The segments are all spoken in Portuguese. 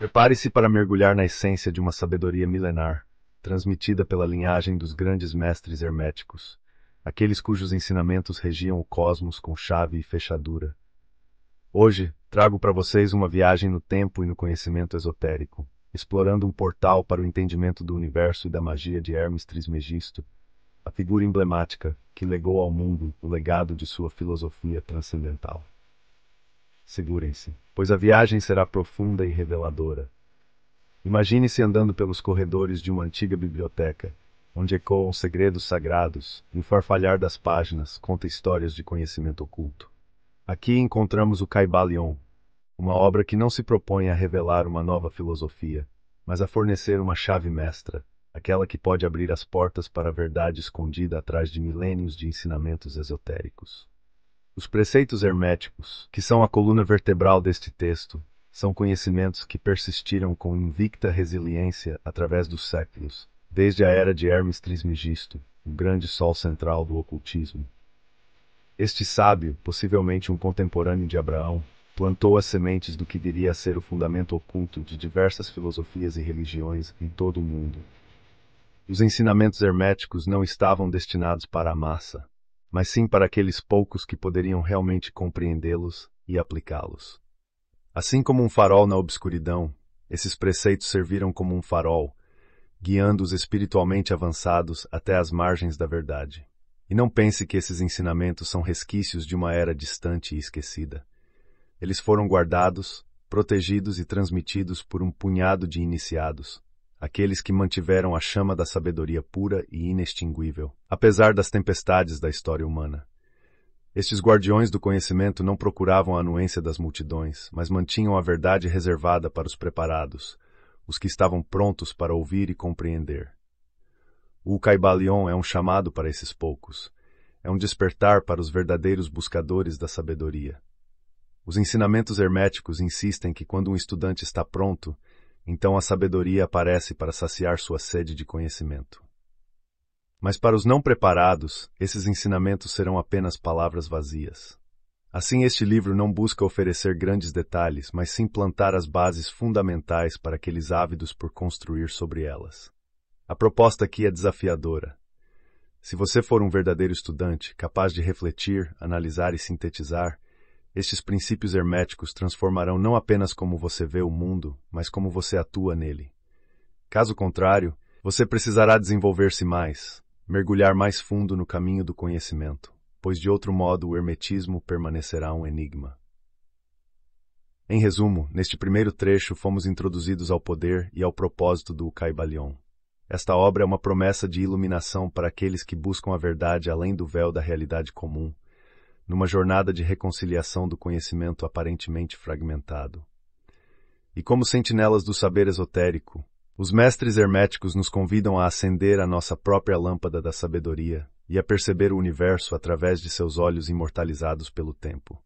Prepare-se para mergulhar na essência de uma sabedoria milenar, transmitida pela linhagem dos grandes mestres herméticos, aqueles cujos ensinamentos regiam o cosmos com chave e fechadura. Hoje, trago para vocês uma viagem no tempo e no conhecimento esotérico, explorando um portal para o entendimento do universo e da magia de Hermes Trismegisto, a figura emblemática que legou ao mundo o legado de sua filosofia transcendental segurem-se pois a viagem será profunda e reveladora imagine-se andando pelos corredores de uma antiga biblioteca onde ecoam segredos sagrados e o farfalhar das páginas conta histórias de conhecimento oculto aqui encontramos o caibalion uma obra que não se propõe a revelar uma nova filosofia mas a fornecer uma chave mestra aquela que pode abrir as portas para a verdade escondida atrás de milênios de ensinamentos esotéricos os preceitos herméticos, que são a coluna vertebral deste texto, são conhecimentos que persistiram com invicta resiliência através dos séculos, desde a era de Hermes Trismegisto, o grande sol central do ocultismo. Este sábio, possivelmente um contemporâneo de Abraão, plantou as sementes do que diria ser o fundamento oculto de diversas filosofias e religiões em todo o mundo. Os ensinamentos herméticos não estavam destinados para a massa, mas sim para aqueles poucos que poderiam realmente compreendê-los e aplicá-los. Assim como um farol na obscuridão, esses preceitos serviram como um farol, guiando os espiritualmente avançados até as margens da verdade. E não pense que esses ensinamentos são resquícios de uma era distante e esquecida. Eles foram guardados, protegidos e transmitidos por um punhado de iniciados, aqueles que mantiveram a chama da sabedoria pura e inextinguível, apesar das tempestades da história humana. Estes guardiões do conhecimento não procuravam a anuência das multidões, mas mantinham a verdade reservada para os preparados, os que estavam prontos para ouvir e compreender. O Caibalion é um chamado para esses poucos. É um despertar para os verdadeiros buscadores da sabedoria. Os ensinamentos herméticos insistem que quando um estudante está pronto, então a sabedoria aparece para saciar sua sede de conhecimento. Mas para os não preparados, esses ensinamentos serão apenas palavras vazias. Assim, este livro não busca oferecer grandes detalhes, mas sim plantar as bases fundamentais para aqueles ávidos por construir sobre elas. A proposta aqui é desafiadora. Se você for um verdadeiro estudante, capaz de refletir, analisar e sintetizar, estes princípios herméticos transformarão não apenas como você vê o mundo, mas como você atua nele. Caso contrário, você precisará desenvolver-se mais, mergulhar mais fundo no caminho do conhecimento, pois de outro modo o hermetismo permanecerá um enigma. Em resumo, neste primeiro trecho fomos introduzidos ao poder e ao propósito do Caibalion. Esta obra é uma promessa de iluminação para aqueles que buscam a verdade além do véu da realidade comum numa jornada de reconciliação do conhecimento aparentemente fragmentado. E como sentinelas do saber esotérico, os mestres herméticos nos convidam a acender a nossa própria lâmpada da sabedoria e a perceber o universo através de seus olhos imortalizados pelo tempo.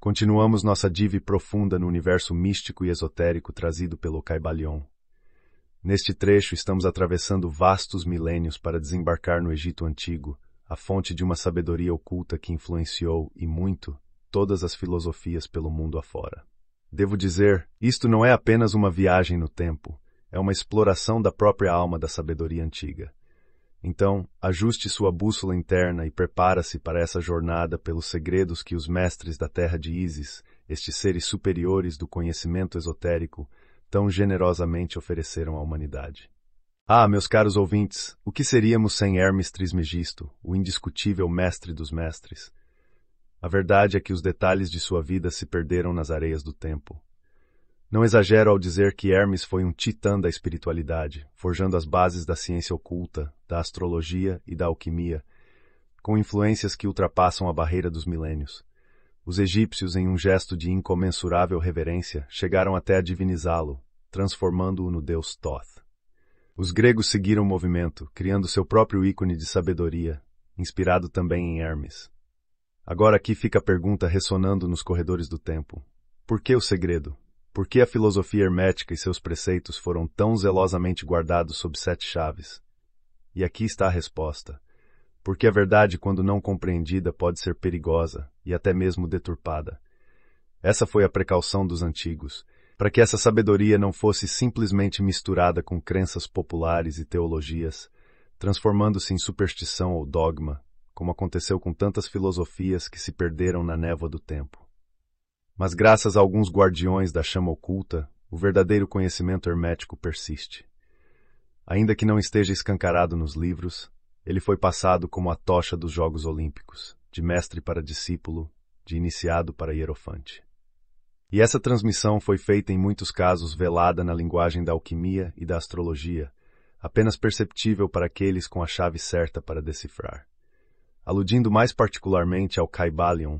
Continuamos nossa dive profunda no universo místico e esotérico trazido pelo Caibalion. Neste trecho estamos atravessando vastos milênios para desembarcar no Egito Antigo, a fonte de uma sabedoria oculta que influenciou, e muito, todas as filosofias pelo mundo afora. Devo dizer, isto não é apenas uma viagem no tempo, é uma exploração da própria alma da sabedoria antiga. Então, ajuste sua bússola interna e prepara-se para essa jornada pelos segredos que os mestres da terra de Isis, estes seres superiores do conhecimento esotérico, tão generosamente ofereceram à humanidade. Ah, meus caros ouvintes, o que seríamos sem Hermes Trismegisto, o indiscutível mestre dos mestres? A verdade é que os detalhes de sua vida se perderam nas areias do tempo. Não exagero ao dizer que Hermes foi um titã da espiritualidade, forjando as bases da ciência oculta, da astrologia e da alquimia, com influências que ultrapassam a barreira dos milênios. Os egípcios, em um gesto de incomensurável reverência, chegaram até a divinizá-lo, transformando-o no deus Thoth. Os gregos seguiram o movimento, criando seu próprio ícone de sabedoria, inspirado também em Hermes. Agora aqui fica a pergunta ressonando nos corredores do tempo. Por que o segredo? Por que a filosofia hermética e seus preceitos foram tão zelosamente guardados sob sete chaves? E aqui está a resposta. Porque a verdade, quando não compreendida, pode ser perigosa e até mesmo deturpada. Essa foi a precaução dos antigos, para que essa sabedoria não fosse simplesmente misturada com crenças populares e teologias, transformando-se em superstição ou dogma, como aconteceu com tantas filosofias que se perderam na névoa do tempo. Mas graças a alguns guardiões da chama oculta, o verdadeiro conhecimento hermético persiste. Ainda que não esteja escancarado nos livros, ele foi passado como a tocha dos Jogos Olímpicos, de mestre para discípulo, de iniciado para hierofante. E essa transmissão foi feita em muitos casos velada na linguagem da alquimia e da astrologia, apenas perceptível para aqueles com a chave certa para decifrar. Aludindo mais particularmente ao Caibalion,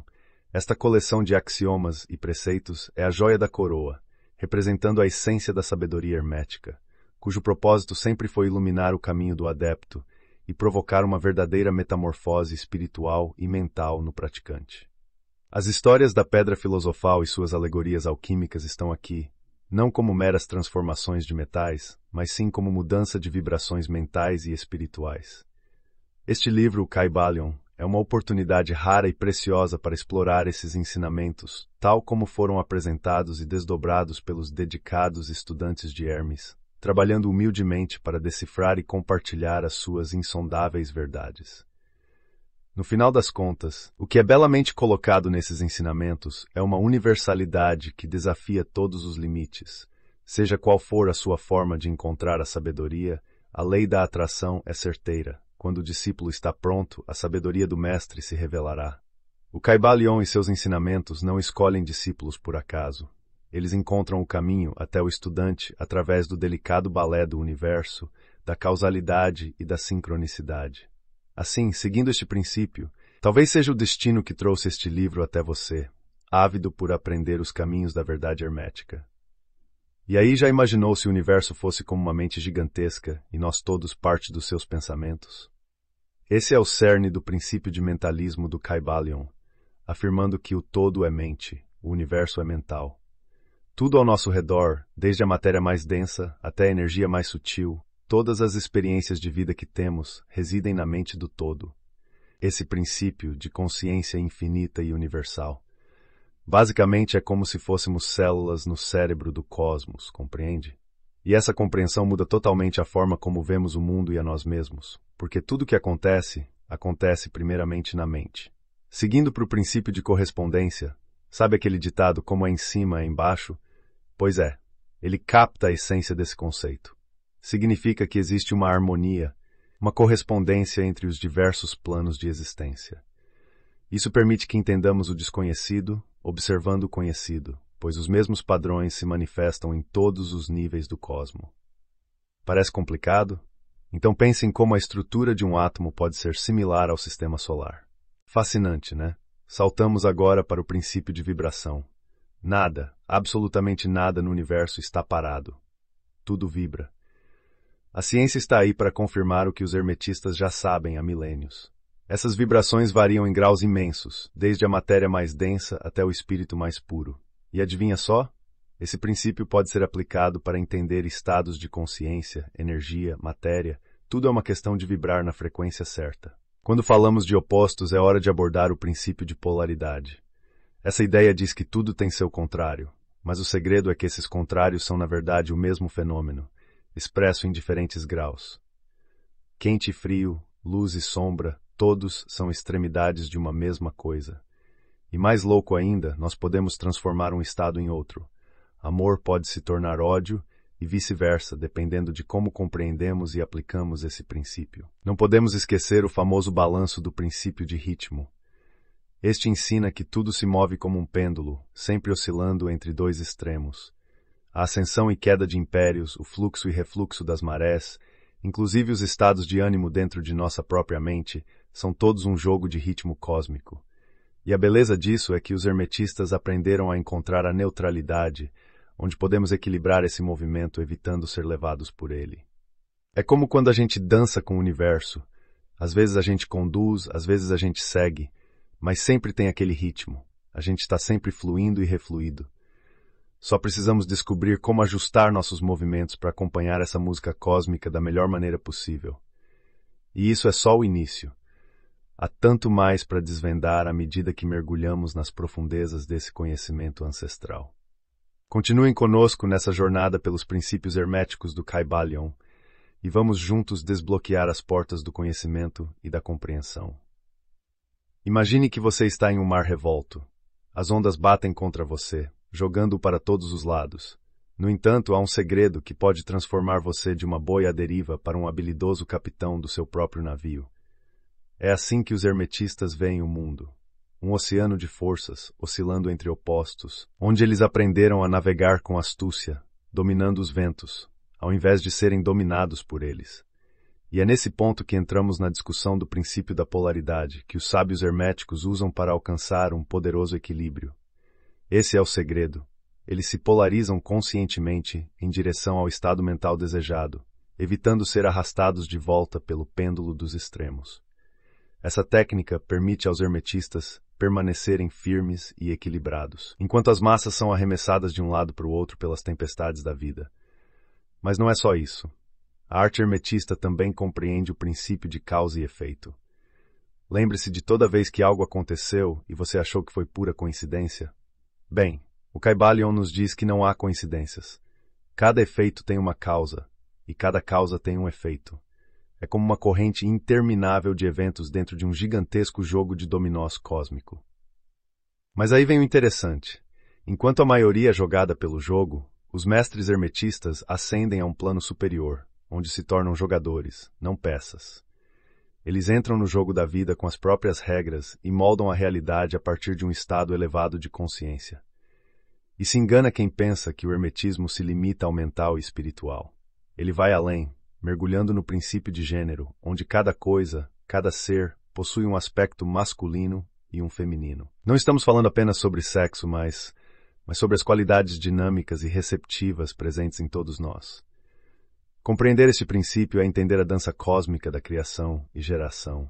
esta coleção de axiomas e preceitos é a joia da coroa, representando a essência da sabedoria hermética, cujo propósito sempre foi iluminar o caminho do adepto e provocar uma verdadeira metamorfose espiritual e mental no praticante. As histórias da pedra filosofal e suas alegorias alquímicas estão aqui, não como meras transformações de metais, mas sim como mudança de vibrações mentais e espirituais. Este livro, o Caibalion, é uma oportunidade rara e preciosa para explorar esses ensinamentos, tal como foram apresentados e desdobrados pelos dedicados estudantes de Hermes, trabalhando humildemente para decifrar e compartilhar as suas insondáveis verdades. No final das contas, o que é belamente colocado nesses ensinamentos é uma universalidade que desafia todos os limites. Seja qual for a sua forma de encontrar a sabedoria, a lei da atração é certeira. Quando o discípulo está pronto, a sabedoria do mestre se revelará. O Caibalion e seus ensinamentos não escolhem discípulos por acaso. Eles encontram o caminho até o estudante através do delicado balé do universo, da causalidade e da sincronicidade. Assim, seguindo este princípio, talvez seja o destino que trouxe este livro até você, ávido por aprender os caminhos da verdade hermética. E aí já imaginou se o universo fosse como uma mente gigantesca e nós todos parte dos seus pensamentos? Esse é o cerne do princípio de mentalismo do Kaibalion, afirmando que o todo é mente, o universo é mental. Tudo ao nosso redor, desde a matéria mais densa até a energia mais sutil, Todas as experiências de vida que temos residem na mente do todo. Esse princípio de consciência infinita e universal. Basicamente é como se fôssemos células no cérebro do cosmos, compreende? E essa compreensão muda totalmente a forma como vemos o mundo e a nós mesmos, porque tudo o que acontece, acontece primeiramente na mente. Seguindo para o princípio de correspondência, sabe aquele ditado como é em cima é embaixo? Pois é, ele capta a essência desse conceito significa que existe uma harmonia, uma correspondência entre os diversos planos de existência. Isso permite que entendamos o desconhecido, observando o conhecido, pois os mesmos padrões se manifestam em todos os níveis do cosmo. Parece complicado? Então pense em como a estrutura de um átomo pode ser similar ao sistema solar. Fascinante, né? Saltamos agora para o princípio de vibração. Nada, absolutamente nada no universo está parado. Tudo vibra. A ciência está aí para confirmar o que os hermetistas já sabem há milênios. Essas vibrações variam em graus imensos, desde a matéria mais densa até o espírito mais puro. E adivinha só? Esse princípio pode ser aplicado para entender estados de consciência, energia, matéria, tudo é uma questão de vibrar na frequência certa. Quando falamos de opostos, é hora de abordar o princípio de polaridade. Essa ideia diz que tudo tem seu contrário, mas o segredo é que esses contrários são, na verdade, o mesmo fenômeno expresso em diferentes graus. Quente e frio, luz e sombra, todos são extremidades de uma mesma coisa. E mais louco ainda, nós podemos transformar um estado em outro. Amor pode se tornar ódio e vice-versa, dependendo de como compreendemos e aplicamos esse princípio. Não podemos esquecer o famoso balanço do princípio de ritmo. Este ensina que tudo se move como um pêndulo, sempre oscilando entre dois extremos a ascensão e queda de impérios, o fluxo e refluxo das marés, inclusive os estados de ânimo dentro de nossa própria mente, são todos um jogo de ritmo cósmico. E a beleza disso é que os hermetistas aprenderam a encontrar a neutralidade, onde podemos equilibrar esse movimento evitando ser levados por ele. É como quando a gente dança com o universo. Às vezes a gente conduz, às vezes a gente segue, mas sempre tem aquele ritmo. A gente está sempre fluindo e refluído. Só precisamos descobrir como ajustar nossos movimentos para acompanhar essa música cósmica da melhor maneira possível. E isso é só o início. Há tanto mais para desvendar à medida que mergulhamos nas profundezas desse conhecimento ancestral. Continuem conosco nessa jornada pelos princípios herméticos do Kaibalion e vamos juntos desbloquear as portas do conhecimento e da compreensão. Imagine que você está em um mar revolto. As ondas batem contra você, jogando para todos os lados. No entanto, há um segredo que pode transformar você de uma boia à deriva para um habilidoso capitão do seu próprio navio. É assim que os hermetistas veem o mundo. Um oceano de forças, oscilando entre opostos, onde eles aprenderam a navegar com astúcia, dominando os ventos, ao invés de serem dominados por eles. E é nesse ponto que entramos na discussão do princípio da polaridade que os sábios herméticos usam para alcançar um poderoso equilíbrio. Esse é o segredo. Eles se polarizam conscientemente em direção ao estado mental desejado, evitando ser arrastados de volta pelo pêndulo dos extremos. Essa técnica permite aos hermetistas permanecerem firmes e equilibrados, enquanto as massas são arremessadas de um lado para o outro pelas tempestades da vida. Mas não é só isso. A arte hermetista também compreende o princípio de causa e efeito. Lembre-se de toda vez que algo aconteceu e você achou que foi pura coincidência, Bem, o Caibalion nos diz que não há coincidências. Cada efeito tem uma causa, e cada causa tem um efeito. É como uma corrente interminável de eventos dentro de um gigantesco jogo de dominós cósmico. Mas aí vem o interessante. Enquanto a maioria é jogada pelo jogo, os mestres hermetistas ascendem a um plano superior, onde se tornam jogadores, não peças. Eles entram no jogo da vida com as próprias regras e moldam a realidade a partir de um estado elevado de consciência. E se engana quem pensa que o hermetismo se limita ao mental e espiritual. Ele vai além, mergulhando no princípio de gênero, onde cada coisa, cada ser, possui um aspecto masculino e um feminino. Não estamos falando apenas sobre sexo, mas, mas sobre as qualidades dinâmicas e receptivas presentes em todos nós. Compreender esse princípio é entender a dança cósmica da criação e geração.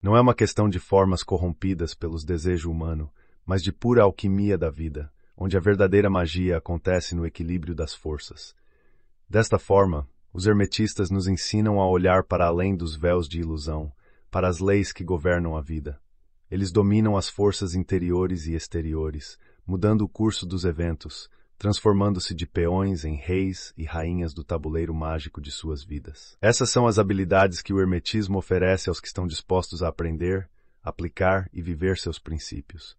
Não é uma questão de formas corrompidas pelos desejos humanos, mas de pura alquimia da vida, onde a verdadeira magia acontece no equilíbrio das forças. Desta forma, os hermetistas nos ensinam a olhar para além dos véus de ilusão, para as leis que governam a vida. Eles dominam as forças interiores e exteriores, mudando o curso dos eventos, transformando-se de peões em reis e rainhas do tabuleiro mágico de suas vidas. Essas são as habilidades que o Hermetismo oferece aos que estão dispostos a aprender, aplicar e viver seus princípios.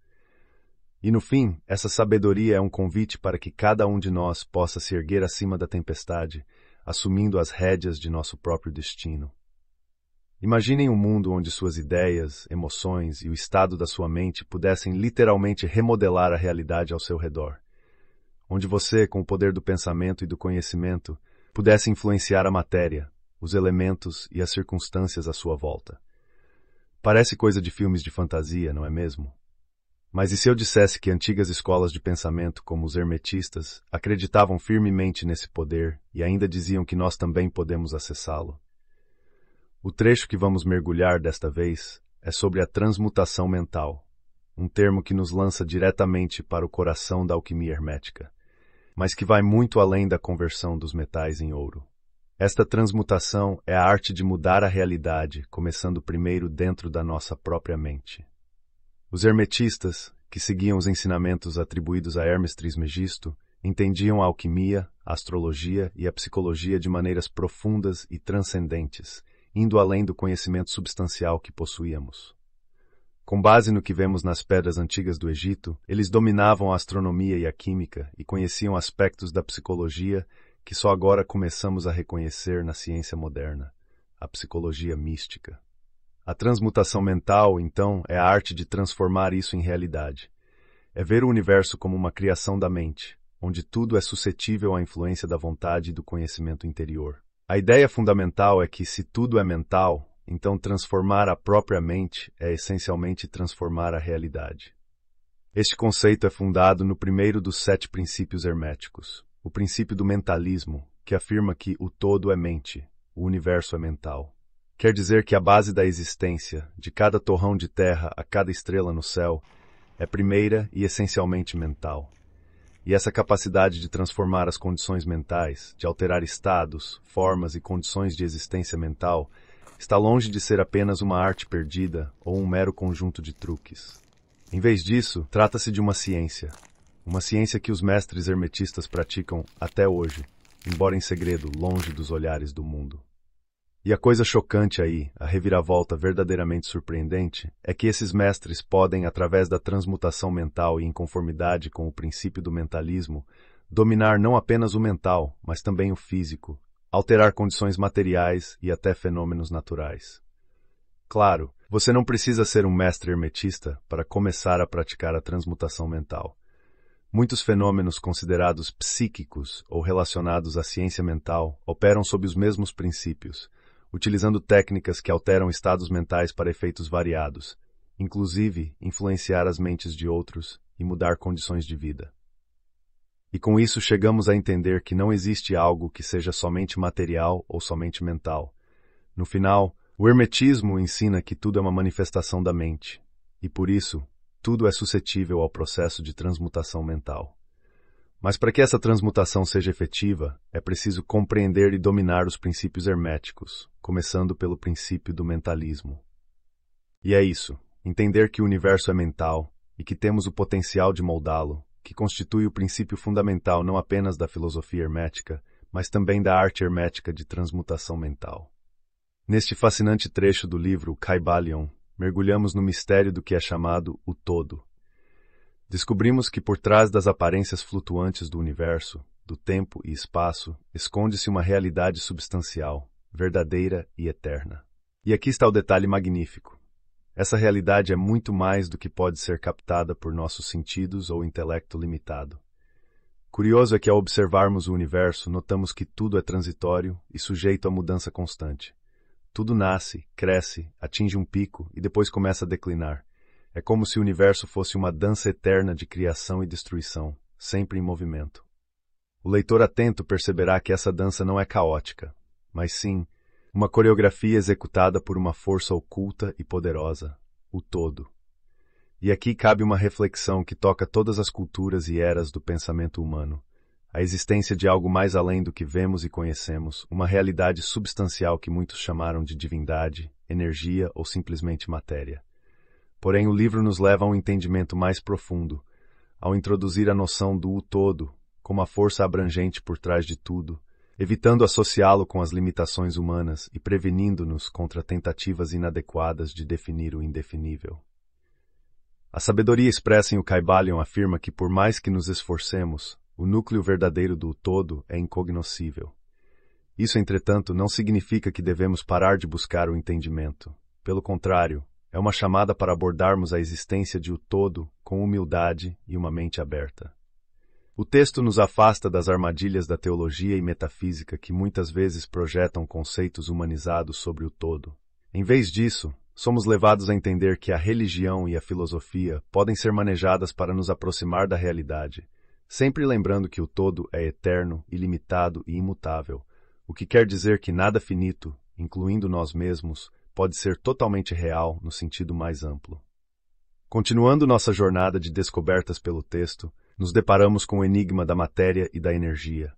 E no fim, essa sabedoria é um convite para que cada um de nós possa se erguer acima da tempestade, assumindo as rédeas de nosso próprio destino. Imaginem um mundo onde suas ideias, emoções e o estado da sua mente pudessem literalmente remodelar a realidade ao seu redor onde você, com o poder do pensamento e do conhecimento, pudesse influenciar a matéria, os elementos e as circunstâncias à sua volta. Parece coisa de filmes de fantasia, não é mesmo? Mas e se eu dissesse que antigas escolas de pensamento, como os hermetistas, acreditavam firmemente nesse poder e ainda diziam que nós também podemos acessá-lo? O trecho que vamos mergulhar desta vez é sobre a transmutação mental, um termo que nos lança diretamente para o coração da alquimia hermética mas que vai muito além da conversão dos metais em ouro. Esta transmutação é a arte de mudar a realidade, começando primeiro dentro da nossa própria mente. Os hermetistas, que seguiam os ensinamentos atribuídos a Hermes Trismegisto, entendiam a alquimia, a astrologia e a psicologia de maneiras profundas e transcendentes, indo além do conhecimento substancial que possuíamos. Com base no que vemos nas pedras antigas do Egito, eles dominavam a astronomia e a química e conheciam aspectos da psicologia que só agora começamos a reconhecer na ciência moderna, a psicologia mística. A transmutação mental, então, é a arte de transformar isso em realidade. É ver o universo como uma criação da mente, onde tudo é suscetível à influência da vontade e do conhecimento interior. A ideia fundamental é que, se tudo é mental, então, transformar a própria mente é essencialmente transformar a realidade. Este conceito é fundado no primeiro dos sete princípios herméticos, o princípio do mentalismo, que afirma que o todo é mente, o universo é mental. Quer dizer que a base da existência, de cada torrão de terra a cada estrela no céu, é primeira e essencialmente mental. E essa capacidade de transformar as condições mentais, de alterar estados, formas e condições de existência mental, está longe de ser apenas uma arte perdida ou um mero conjunto de truques. Em vez disso, trata-se de uma ciência. Uma ciência que os mestres hermetistas praticam até hoje, embora em segredo, longe dos olhares do mundo. E a coisa chocante aí, a reviravolta verdadeiramente surpreendente, é que esses mestres podem, através da transmutação mental e em conformidade com o princípio do mentalismo, dominar não apenas o mental, mas também o físico, alterar condições materiais e até fenômenos naturais. Claro, você não precisa ser um mestre hermetista para começar a praticar a transmutação mental. Muitos fenômenos considerados psíquicos ou relacionados à ciência mental operam sob os mesmos princípios, utilizando técnicas que alteram estados mentais para efeitos variados, inclusive influenciar as mentes de outros e mudar condições de vida. E com isso chegamos a entender que não existe algo que seja somente material ou somente mental. No final, o Hermetismo ensina que tudo é uma manifestação da mente, e por isso, tudo é suscetível ao processo de transmutação mental. Mas para que essa transmutação seja efetiva, é preciso compreender e dominar os princípios herméticos, começando pelo princípio do mentalismo. E é isso, entender que o universo é mental e que temos o potencial de moldá-lo, que constitui o princípio fundamental não apenas da filosofia hermética, mas também da arte hermética de transmutação mental. Neste fascinante trecho do livro Caibalion, mergulhamos no mistério do que é chamado o todo. Descobrimos que por trás das aparências flutuantes do universo, do tempo e espaço, esconde-se uma realidade substancial, verdadeira e eterna. E aqui está o detalhe magnífico. Essa realidade é muito mais do que pode ser captada por nossos sentidos ou intelecto limitado. Curioso é que ao observarmos o universo, notamos que tudo é transitório e sujeito a mudança constante. Tudo nasce, cresce, atinge um pico e depois começa a declinar. É como se o universo fosse uma dança eterna de criação e destruição, sempre em movimento. O leitor atento perceberá que essa dança não é caótica, mas sim uma coreografia executada por uma força oculta e poderosa, o todo. E aqui cabe uma reflexão que toca todas as culturas e eras do pensamento humano. A existência de algo mais além do que vemos e conhecemos, uma realidade substancial que muitos chamaram de divindade, energia ou simplesmente matéria. Porém, o livro nos leva a um entendimento mais profundo, ao introduzir a noção do o todo, como a força abrangente por trás de tudo, evitando associá-lo com as limitações humanas e prevenindo-nos contra tentativas inadequadas de definir o indefinível. A sabedoria expressa em o Caibalion afirma que por mais que nos esforcemos, o núcleo verdadeiro do todo é incognoscível. Isso, entretanto, não significa que devemos parar de buscar o entendimento. Pelo contrário, é uma chamada para abordarmos a existência de o todo com humildade e uma mente aberta. O texto nos afasta das armadilhas da teologia e metafísica que muitas vezes projetam conceitos humanizados sobre o todo. Em vez disso, somos levados a entender que a religião e a filosofia podem ser manejadas para nos aproximar da realidade, sempre lembrando que o todo é eterno, ilimitado e imutável, o que quer dizer que nada finito, incluindo nós mesmos, pode ser totalmente real no sentido mais amplo. Continuando nossa jornada de descobertas pelo texto, nos deparamos com o enigma da matéria e da energia.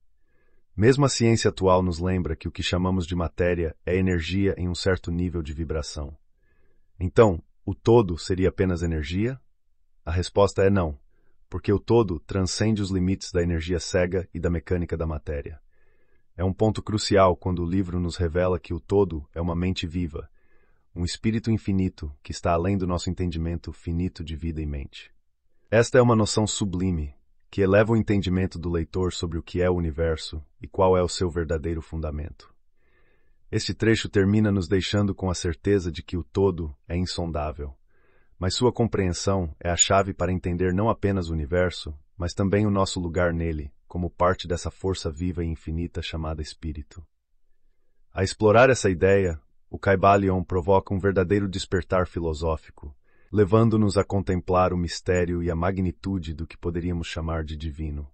Mesmo a ciência atual nos lembra que o que chamamos de matéria é energia em um certo nível de vibração. Então, o todo seria apenas energia? A resposta é não, porque o todo transcende os limites da energia cega e da mecânica da matéria. É um ponto crucial quando o livro nos revela que o todo é uma mente viva, um espírito infinito que está além do nosso entendimento finito de vida e mente. Esta é uma noção sublime, que eleva o entendimento do leitor sobre o que é o universo e qual é o seu verdadeiro fundamento. Este trecho termina nos deixando com a certeza de que o todo é insondável, mas sua compreensão é a chave para entender não apenas o universo, mas também o nosso lugar nele, como parte dessa força viva e infinita chamada espírito. A explorar essa ideia, o Caibalion provoca um verdadeiro despertar filosófico, levando-nos a contemplar o mistério e a magnitude do que poderíamos chamar de divino.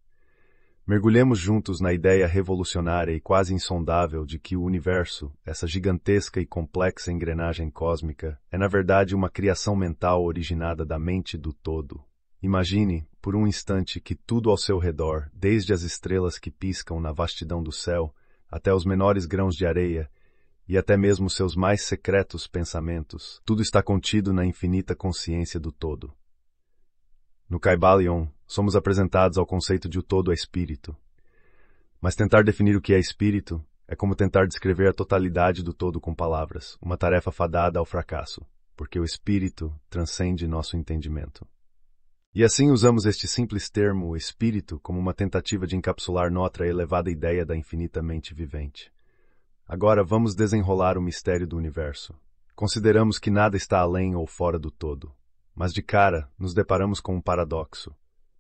Mergulhemos juntos na ideia revolucionária e quase insondável de que o universo, essa gigantesca e complexa engrenagem cósmica, é na verdade uma criação mental originada da mente do todo. Imagine, por um instante, que tudo ao seu redor, desde as estrelas que piscam na vastidão do céu, até os menores grãos de areia, e até mesmo seus mais secretos pensamentos, tudo está contido na infinita consciência do todo. No Kaibalion, somos apresentados ao conceito de o todo é espírito. Mas tentar definir o que é espírito é como tentar descrever a totalidade do todo com palavras, uma tarefa fadada ao fracasso, porque o espírito transcende nosso entendimento. E assim usamos este simples termo espírito como uma tentativa de encapsular nossa elevada ideia da infinita mente vivente. Agora vamos desenrolar o mistério do universo. Consideramos que nada está além ou fora do todo. Mas de cara, nos deparamos com um paradoxo.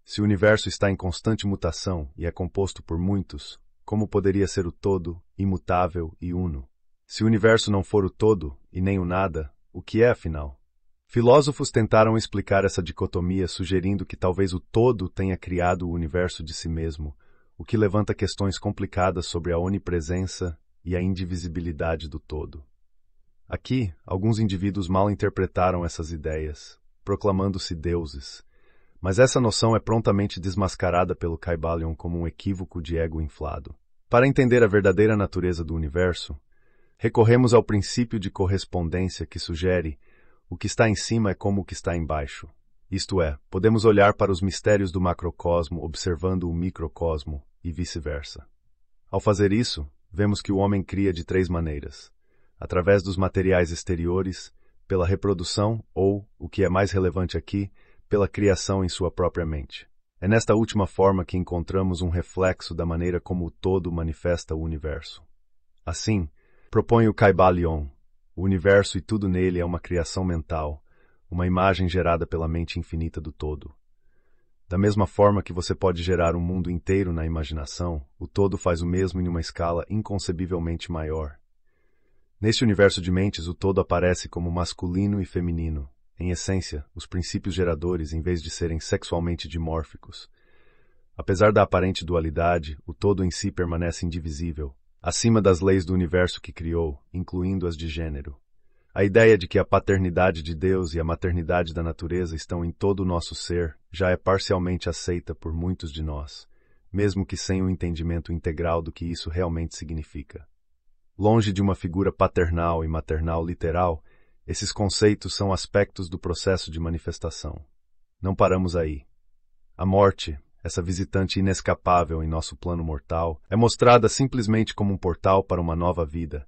Se o universo está em constante mutação e é composto por muitos, como poderia ser o todo, imutável e uno? Se o universo não for o todo e nem o nada, o que é afinal? Filósofos tentaram explicar essa dicotomia sugerindo que talvez o todo tenha criado o universo de si mesmo, o que levanta questões complicadas sobre a onipresença e a indivisibilidade do todo. Aqui, alguns indivíduos mal interpretaram essas ideias, proclamando-se deuses, mas essa noção é prontamente desmascarada pelo Caibalion como um equívoco de ego inflado. Para entender a verdadeira natureza do universo, recorremos ao princípio de correspondência que sugere o que está em cima é como o que está embaixo. Isto é, podemos olhar para os mistérios do macrocosmo observando o microcosmo e vice-versa. Ao fazer isso, vemos que o homem cria de três maneiras: através dos materiais exteriores, pela reprodução ou, o que é mais relevante aqui, pela criação em sua própria mente. É nesta última forma que encontramos um reflexo da maneira como o todo manifesta o universo. Assim, propõe o Kaibalion, o universo e tudo nele é uma criação mental, uma imagem gerada pela mente infinita do todo. Da mesma forma que você pode gerar um mundo inteiro na imaginação, o todo faz o mesmo em uma escala inconcebivelmente maior. Neste universo de mentes, o todo aparece como masculino e feminino. Em essência, os princípios geradores, em vez de serem sexualmente dimórficos. Apesar da aparente dualidade, o todo em si permanece indivisível, acima das leis do universo que criou, incluindo as de gênero. A ideia de que a paternidade de Deus e a maternidade da natureza estão em todo o nosso ser já é parcialmente aceita por muitos de nós, mesmo que sem o um entendimento integral do que isso realmente significa. Longe de uma figura paternal e maternal literal, esses conceitos são aspectos do processo de manifestação. Não paramos aí. A morte, essa visitante inescapável em nosso plano mortal, é mostrada simplesmente como um portal para uma nova vida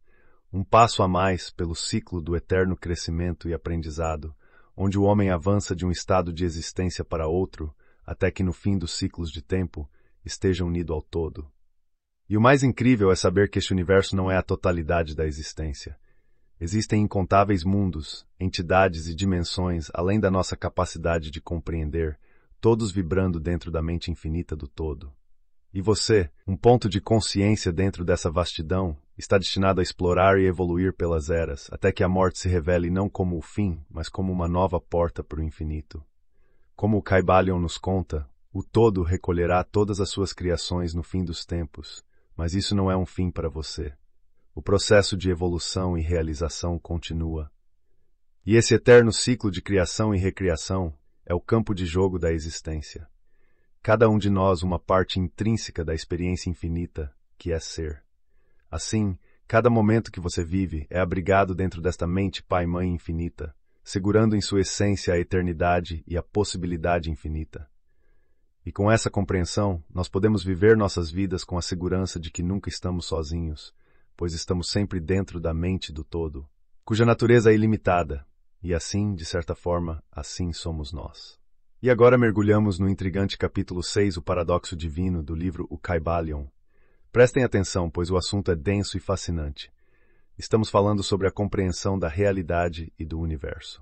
um passo a mais pelo ciclo do eterno crescimento e aprendizado, onde o homem avança de um estado de existência para outro, até que no fim dos ciclos de tempo esteja unido ao todo. E o mais incrível é saber que este universo não é a totalidade da existência. Existem incontáveis mundos, entidades e dimensões além da nossa capacidade de compreender, todos vibrando dentro da mente infinita do todo. E você, um ponto de consciência dentro dessa vastidão, está destinado a explorar e evoluir pelas eras, até que a morte se revele não como o fim, mas como uma nova porta para o infinito. Como o Caibalion nos conta, o todo recolherá todas as suas criações no fim dos tempos, mas isso não é um fim para você. O processo de evolução e realização continua. E esse eterno ciclo de criação e recriação é o campo de jogo da existência cada um de nós uma parte intrínseca da experiência infinita que é ser. Assim, cada momento que você vive é abrigado dentro desta mente Pai-Mãe infinita, segurando em sua essência a eternidade e a possibilidade infinita. E com essa compreensão, nós podemos viver nossas vidas com a segurança de que nunca estamos sozinhos, pois estamos sempre dentro da mente do todo, cuja natureza é ilimitada, e assim, de certa forma, assim somos nós. E agora mergulhamos no intrigante capítulo 6, o paradoxo divino, do livro O Caibalion. Prestem atenção, pois o assunto é denso e fascinante. Estamos falando sobre a compreensão da realidade e do universo.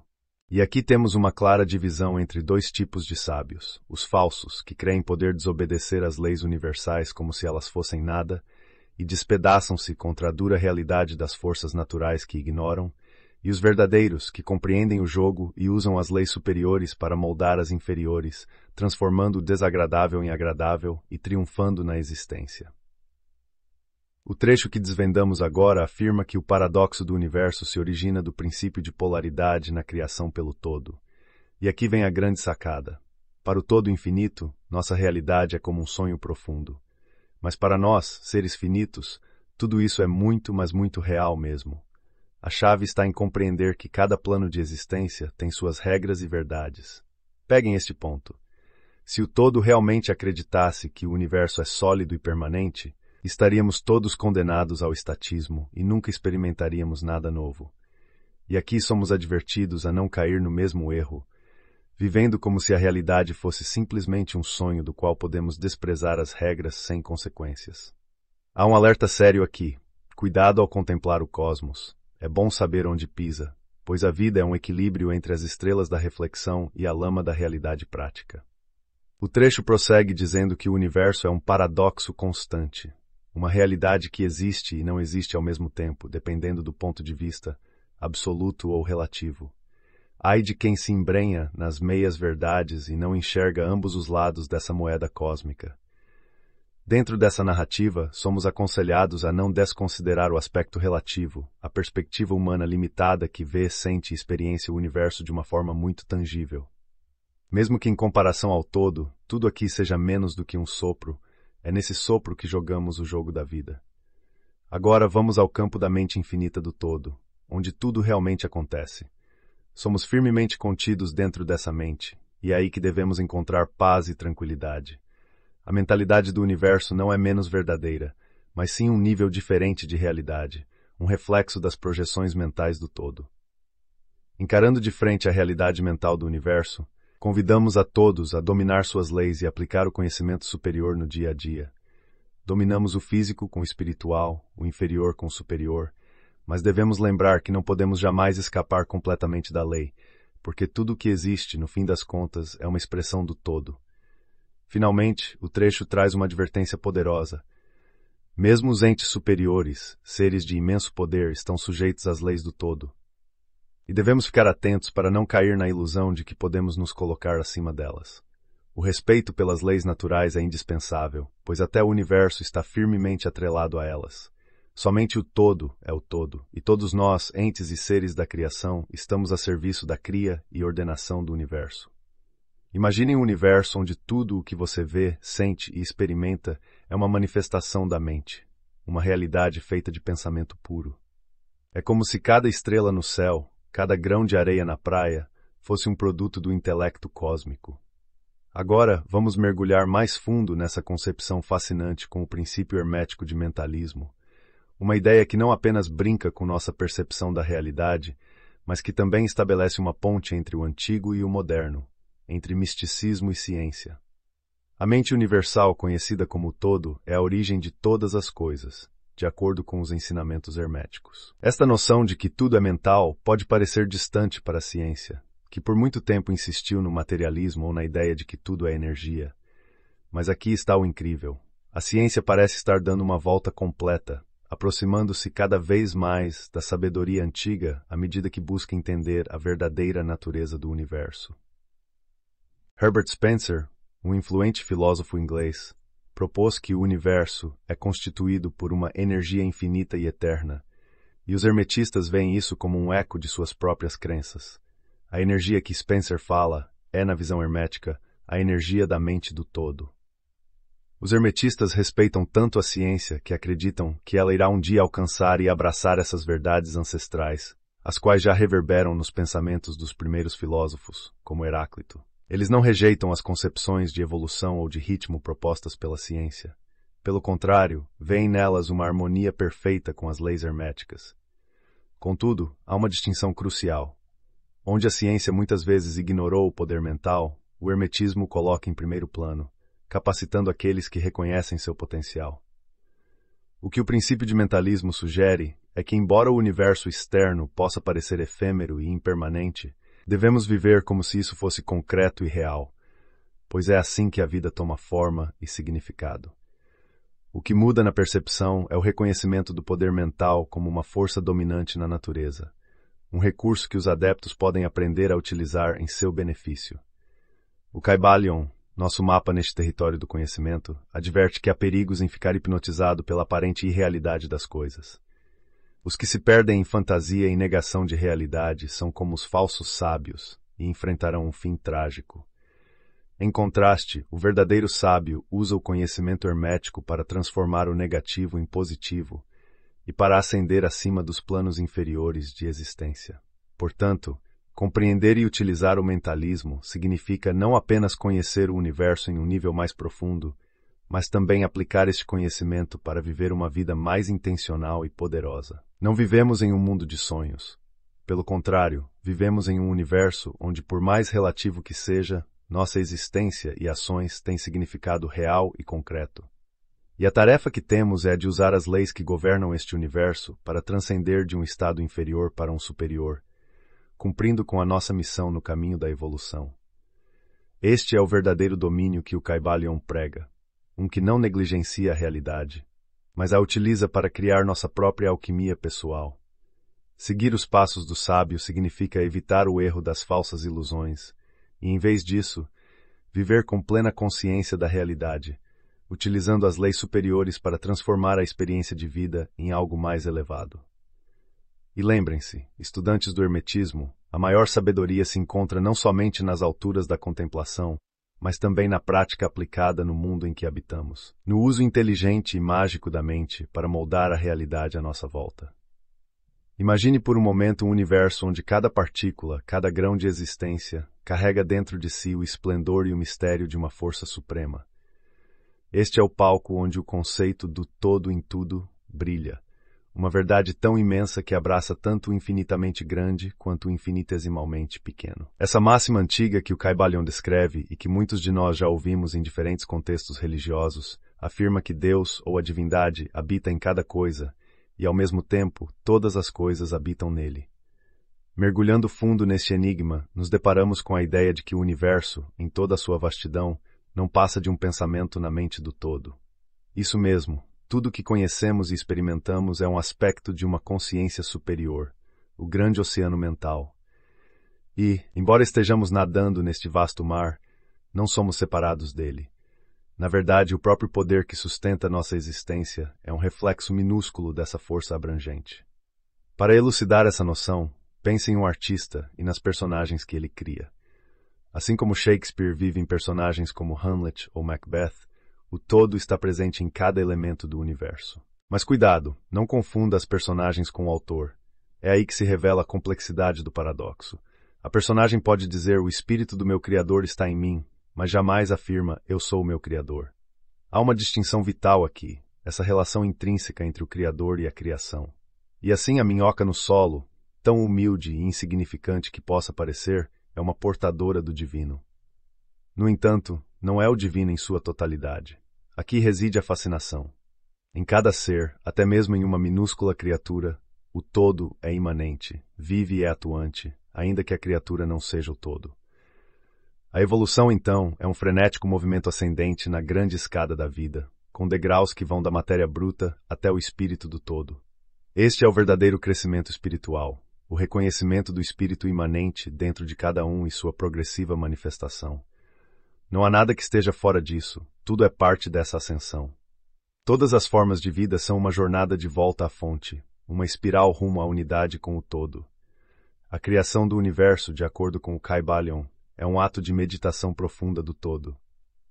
E aqui temos uma clara divisão entre dois tipos de sábios: os falsos, que creem poder desobedecer às leis universais como se elas fossem nada, e despedaçam-se contra a dura realidade das forças naturais que ignoram, e os verdadeiros que compreendem o jogo e usam as leis superiores para moldar as inferiores, transformando o desagradável em agradável e triunfando na existência. O trecho que desvendamos agora afirma que o paradoxo do universo se origina do princípio de polaridade na criação pelo todo. E aqui vem a grande sacada. Para o todo infinito, nossa realidade é como um sonho profundo. Mas para nós, seres finitos, tudo isso é muito, mas muito real mesmo. A chave está em compreender que cada plano de existência tem suas regras e verdades. Peguem este ponto. Se o todo realmente acreditasse que o universo é sólido e permanente, estaríamos todos condenados ao estatismo e nunca experimentaríamos nada novo. E aqui somos advertidos a não cair no mesmo erro, vivendo como se a realidade fosse simplesmente um sonho do qual podemos desprezar as regras sem consequências. Há um alerta sério aqui. Cuidado ao contemplar o cosmos. É bom saber onde pisa, pois a vida é um equilíbrio entre as estrelas da reflexão e a lama da realidade prática. O trecho prossegue dizendo que o universo é um paradoxo constante, uma realidade que existe e não existe ao mesmo tempo, dependendo do ponto de vista, absoluto ou relativo. Ai de quem se embrenha nas meias verdades e não enxerga ambos os lados dessa moeda cósmica. Dentro dessa narrativa, somos aconselhados a não desconsiderar o aspecto relativo, a perspectiva humana limitada que vê, sente e experiência o universo de uma forma muito tangível. Mesmo que em comparação ao todo, tudo aqui seja menos do que um sopro, é nesse sopro que jogamos o jogo da vida. Agora vamos ao campo da mente infinita do todo, onde tudo realmente acontece. Somos firmemente contidos dentro dessa mente, e é aí que devemos encontrar paz e tranquilidade. A mentalidade do universo não é menos verdadeira, mas sim um nível diferente de realidade, um reflexo das projeções mentais do todo. Encarando de frente a realidade mental do universo, convidamos a todos a dominar suas leis e aplicar o conhecimento superior no dia a dia. Dominamos o físico com o espiritual, o inferior com o superior, mas devemos lembrar que não podemos jamais escapar completamente da lei, porque tudo o que existe, no fim das contas, é uma expressão do todo. Finalmente, o trecho traz uma advertência poderosa. Mesmo os entes superiores, seres de imenso poder, estão sujeitos às leis do todo. E devemos ficar atentos para não cair na ilusão de que podemos nos colocar acima delas. O respeito pelas leis naturais é indispensável, pois até o universo está firmemente atrelado a elas. Somente o todo é o todo, e todos nós, entes e seres da criação, estamos a serviço da cria e ordenação do universo. Imagine um universo onde tudo o que você vê, sente e experimenta é uma manifestação da mente, uma realidade feita de pensamento puro. É como se cada estrela no céu, cada grão de areia na praia, fosse um produto do intelecto cósmico. Agora, vamos mergulhar mais fundo nessa concepção fascinante com o princípio hermético de mentalismo, uma ideia que não apenas brinca com nossa percepção da realidade, mas que também estabelece uma ponte entre o antigo e o moderno entre misticismo e ciência. A mente universal, conhecida como todo, é a origem de todas as coisas, de acordo com os ensinamentos herméticos. Esta noção de que tudo é mental pode parecer distante para a ciência, que por muito tempo insistiu no materialismo ou na ideia de que tudo é energia. Mas aqui está o incrível. A ciência parece estar dando uma volta completa, aproximando-se cada vez mais da sabedoria antiga à medida que busca entender a verdadeira natureza do universo. Herbert Spencer, um influente filósofo inglês, propôs que o universo é constituído por uma energia infinita e eterna, e os hermetistas veem isso como um eco de suas próprias crenças. A energia que Spencer fala é, na visão hermética, a energia da mente do todo. Os hermetistas respeitam tanto a ciência que acreditam que ela irá um dia alcançar e abraçar essas verdades ancestrais, as quais já reverberam nos pensamentos dos primeiros filósofos, como Heráclito. Eles não rejeitam as concepções de evolução ou de ritmo propostas pela ciência. Pelo contrário, veem nelas uma harmonia perfeita com as leis herméticas. Contudo, há uma distinção crucial. Onde a ciência muitas vezes ignorou o poder mental, o hermetismo coloca em primeiro plano, capacitando aqueles que reconhecem seu potencial. O que o princípio de mentalismo sugere é que, embora o universo externo possa parecer efêmero e impermanente, Devemos viver como se isso fosse concreto e real, pois é assim que a vida toma forma e significado. O que muda na percepção é o reconhecimento do poder mental como uma força dominante na natureza, um recurso que os adeptos podem aprender a utilizar em seu benefício. O Caibalion, nosso mapa neste território do conhecimento, adverte que há perigos em ficar hipnotizado pela aparente irrealidade das coisas. Os que se perdem em fantasia e negação de realidade são como os falsos sábios e enfrentarão um fim trágico. Em contraste, o verdadeiro sábio usa o conhecimento hermético para transformar o negativo em positivo e para ascender acima dos planos inferiores de existência. Portanto, compreender e utilizar o mentalismo significa não apenas conhecer o universo em um nível mais profundo, mas também aplicar este conhecimento para viver uma vida mais intencional e poderosa. Não vivemos em um mundo de sonhos. Pelo contrário, vivemos em um universo onde, por mais relativo que seja, nossa existência e ações têm significado real e concreto. E a tarefa que temos é a de usar as leis que governam este universo para transcender de um estado inferior para um superior, cumprindo com a nossa missão no caminho da evolução. Este é o verdadeiro domínio que o Caibalion prega, um que não negligencia a realidade, mas a utiliza para criar nossa própria alquimia pessoal. Seguir os passos do sábio significa evitar o erro das falsas ilusões e, em vez disso, viver com plena consciência da realidade, utilizando as leis superiores para transformar a experiência de vida em algo mais elevado. E lembrem-se, estudantes do Hermetismo, a maior sabedoria se encontra não somente nas alturas da contemplação, mas também na prática aplicada no mundo em que habitamos, no uso inteligente e mágico da mente para moldar a realidade à nossa volta. Imagine por um momento um universo onde cada partícula, cada grão de existência, carrega dentro de si o esplendor e o mistério de uma força suprema. Este é o palco onde o conceito do todo em tudo brilha, uma verdade tão imensa que abraça tanto o infinitamente grande quanto o infinitesimalmente pequeno. Essa máxima antiga que o Caibalion descreve e que muitos de nós já ouvimos em diferentes contextos religiosos afirma que Deus ou a divindade habita em cada coisa e, ao mesmo tempo, todas as coisas habitam nele. Mergulhando fundo neste enigma, nos deparamos com a ideia de que o universo, em toda a sua vastidão, não passa de um pensamento na mente do todo. Isso mesmo, tudo o que conhecemos e experimentamos é um aspecto de uma consciência superior, o grande oceano mental. E, embora estejamos nadando neste vasto mar, não somos separados dele. Na verdade, o próprio poder que sustenta nossa existência é um reflexo minúsculo dessa força abrangente. Para elucidar essa noção, pense em um artista e nas personagens que ele cria. Assim como Shakespeare vive em personagens como Hamlet ou Macbeth, o todo está presente em cada elemento do universo. Mas cuidado, não confunda as personagens com o autor. É aí que se revela a complexidade do paradoxo. A personagem pode dizer o espírito do meu criador está em mim, mas jamais afirma eu sou o meu criador. Há uma distinção vital aqui, essa relação intrínseca entre o criador e a criação. E assim a minhoca no solo, tão humilde e insignificante que possa parecer, é uma portadora do divino. No entanto, não é o divino em sua totalidade. Aqui reside a fascinação. Em cada ser, até mesmo em uma minúscula criatura, o todo é imanente, vive e é atuante, ainda que a criatura não seja o todo. A evolução, então, é um frenético movimento ascendente na grande escada da vida, com degraus que vão da matéria bruta até o espírito do todo. Este é o verdadeiro crescimento espiritual, o reconhecimento do espírito imanente dentro de cada um e sua progressiva manifestação. Não há nada que esteja fora disso, tudo é parte dessa ascensão. Todas as formas de vida são uma jornada de volta à fonte, uma espiral rumo à unidade com o todo. A criação do universo, de acordo com o Kaibalion, é um ato de meditação profunda do todo.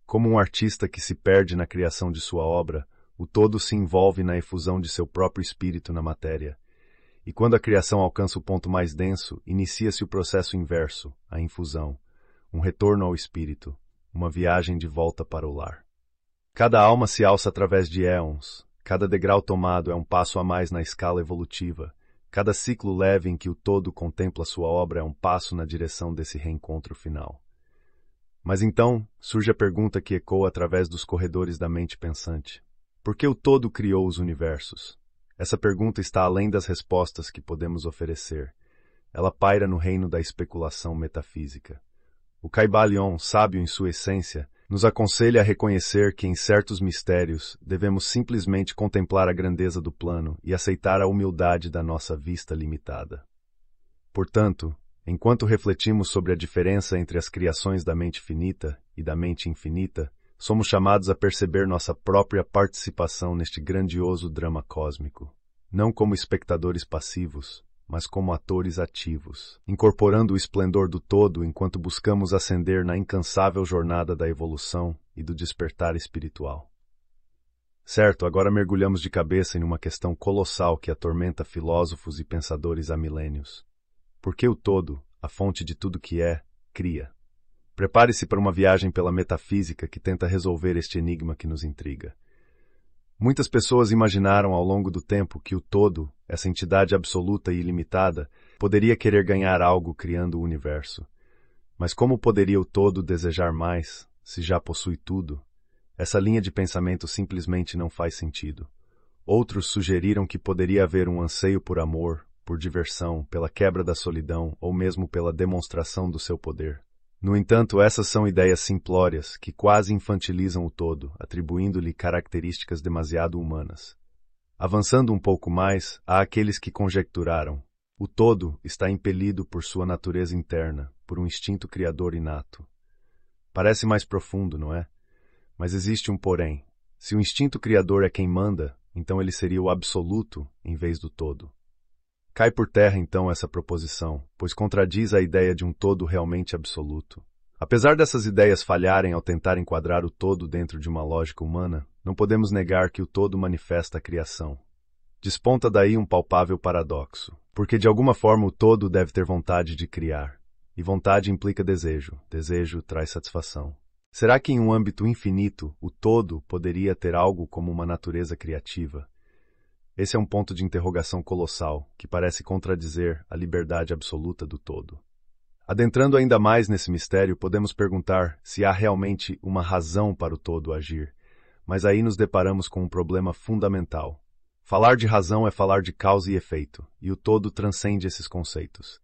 Como um artista que se perde na criação de sua obra, o todo se envolve na efusão de seu próprio espírito na matéria. E quando a criação alcança o ponto mais denso, inicia-se o processo inverso, a infusão, um retorno ao espírito uma viagem de volta para o lar. Cada alma se alça através de éons, cada degrau tomado é um passo a mais na escala evolutiva, cada ciclo leve em que o todo contempla sua obra é um passo na direção desse reencontro final. Mas então surge a pergunta que ecoa através dos corredores da mente pensante: por que o todo criou os universos? Essa pergunta está além das respostas que podemos oferecer. Ela paira no reino da especulação metafísica. O Caibalion, sábio em sua essência, nos aconselha a reconhecer que em certos mistérios devemos simplesmente contemplar a grandeza do plano e aceitar a humildade da nossa vista limitada. Portanto, enquanto refletimos sobre a diferença entre as criações da mente finita e da mente infinita, somos chamados a perceber nossa própria participação neste grandioso drama cósmico, não como espectadores passivos, mas como atores ativos, incorporando o esplendor do todo enquanto buscamos ascender na incansável jornada da evolução e do despertar espiritual. Certo, agora mergulhamos de cabeça em uma questão colossal que atormenta filósofos e pensadores há milênios. Por que o todo, a fonte de tudo que é, cria? Prepare-se para uma viagem pela metafísica que tenta resolver este enigma que nos intriga Muitas pessoas imaginaram ao longo do tempo que o todo, essa entidade absoluta e ilimitada, poderia querer ganhar algo criando o universo. Mas como poderia o todo desejar mais, se já possui tudo? Essa linha de pensamento simplesmente não faz sentido. Outros sugeriram que poderia haver um anseio por amor, por diversão, pela quebra da solidão ou mesmo pela demonstração do seu poder. No entanto, essas são ideias simplórias que quase infantilizam o todo, atribuindo-lhe características demasiado humanas. Avançando um pouco mais, há aqueles que conjecturaram: o todo está impelido por sua natureza interna, por um instinto criador inato. Parece mais profundo, não é? Mas existe um porém. Se o instinto criador é quem manda, então ele seria o absoluto em vez do todo. Cai por terra então essa proposição, pois contradiz a ideia de um todo realmente absoluto. Apesar dessas ideias falharem ao tentar enquadrar o todo dentro de uma lógica humana, não podemos negar que o todo manifesta a criação. Desponta daí um palpável paradoxo, porque de alguma forma o todo deve ter vontade de criar, e vontade implica desejo, desejo traz satisfação. Será que em um âmbito infinito o todo poderia ter algo como uma natureza criativa, esse é um ponto de interrogação colossal que parece contradizer a liberdade absoluta do todo. Adentrando ainda mais nesse mistério, podemos perguntar se há realmente uma razão para o todo agir. Mas aí nos deparamos com um problema fundamental. Falar de razão é falar de causa e efeito, e o todo transcende esses conceitos.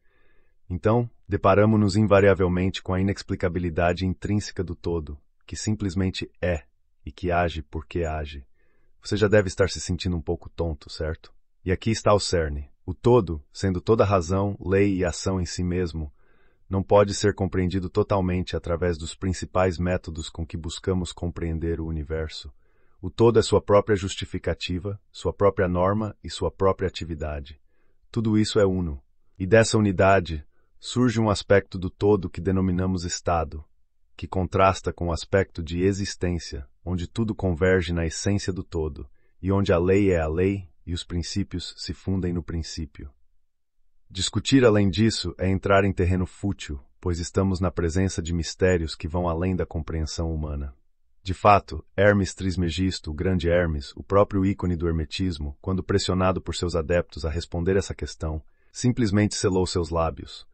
Então, deparamos-nos invariavelmente com a inexplicabilidade intrínseca do todo, que simplesmente é e que age porque age. Você já deve estar se sentindo um pouco tonto, certo? E aqui está o cerne. O todo, sendo toda razão, lei e ação em si mesmo, não pode ser compreendido totalmente através dos principais métodos com que buscamos compreender o universo. O todo é sua própria justificativa, sua própria norma e sua própria atividade. Tudo isso é uno. E dessa unidade surge um aspecto do todo que denominamos estado, que contrasta com o aspecto de existência, onde tudo converge na essência do todo, e onde a lei é a lei e os princípios se fundem no princípio. Discutir além disso é entrar em terreno fútil, pois estamos na presença de mistérios que vão além da compreensão humana. De fato, Hermes Trismegisto, o grande Hermes, o próprio ícone do hermetismo, quando pressionado por seus adeptos a responder essa questão, simplesmente selou seus lábios,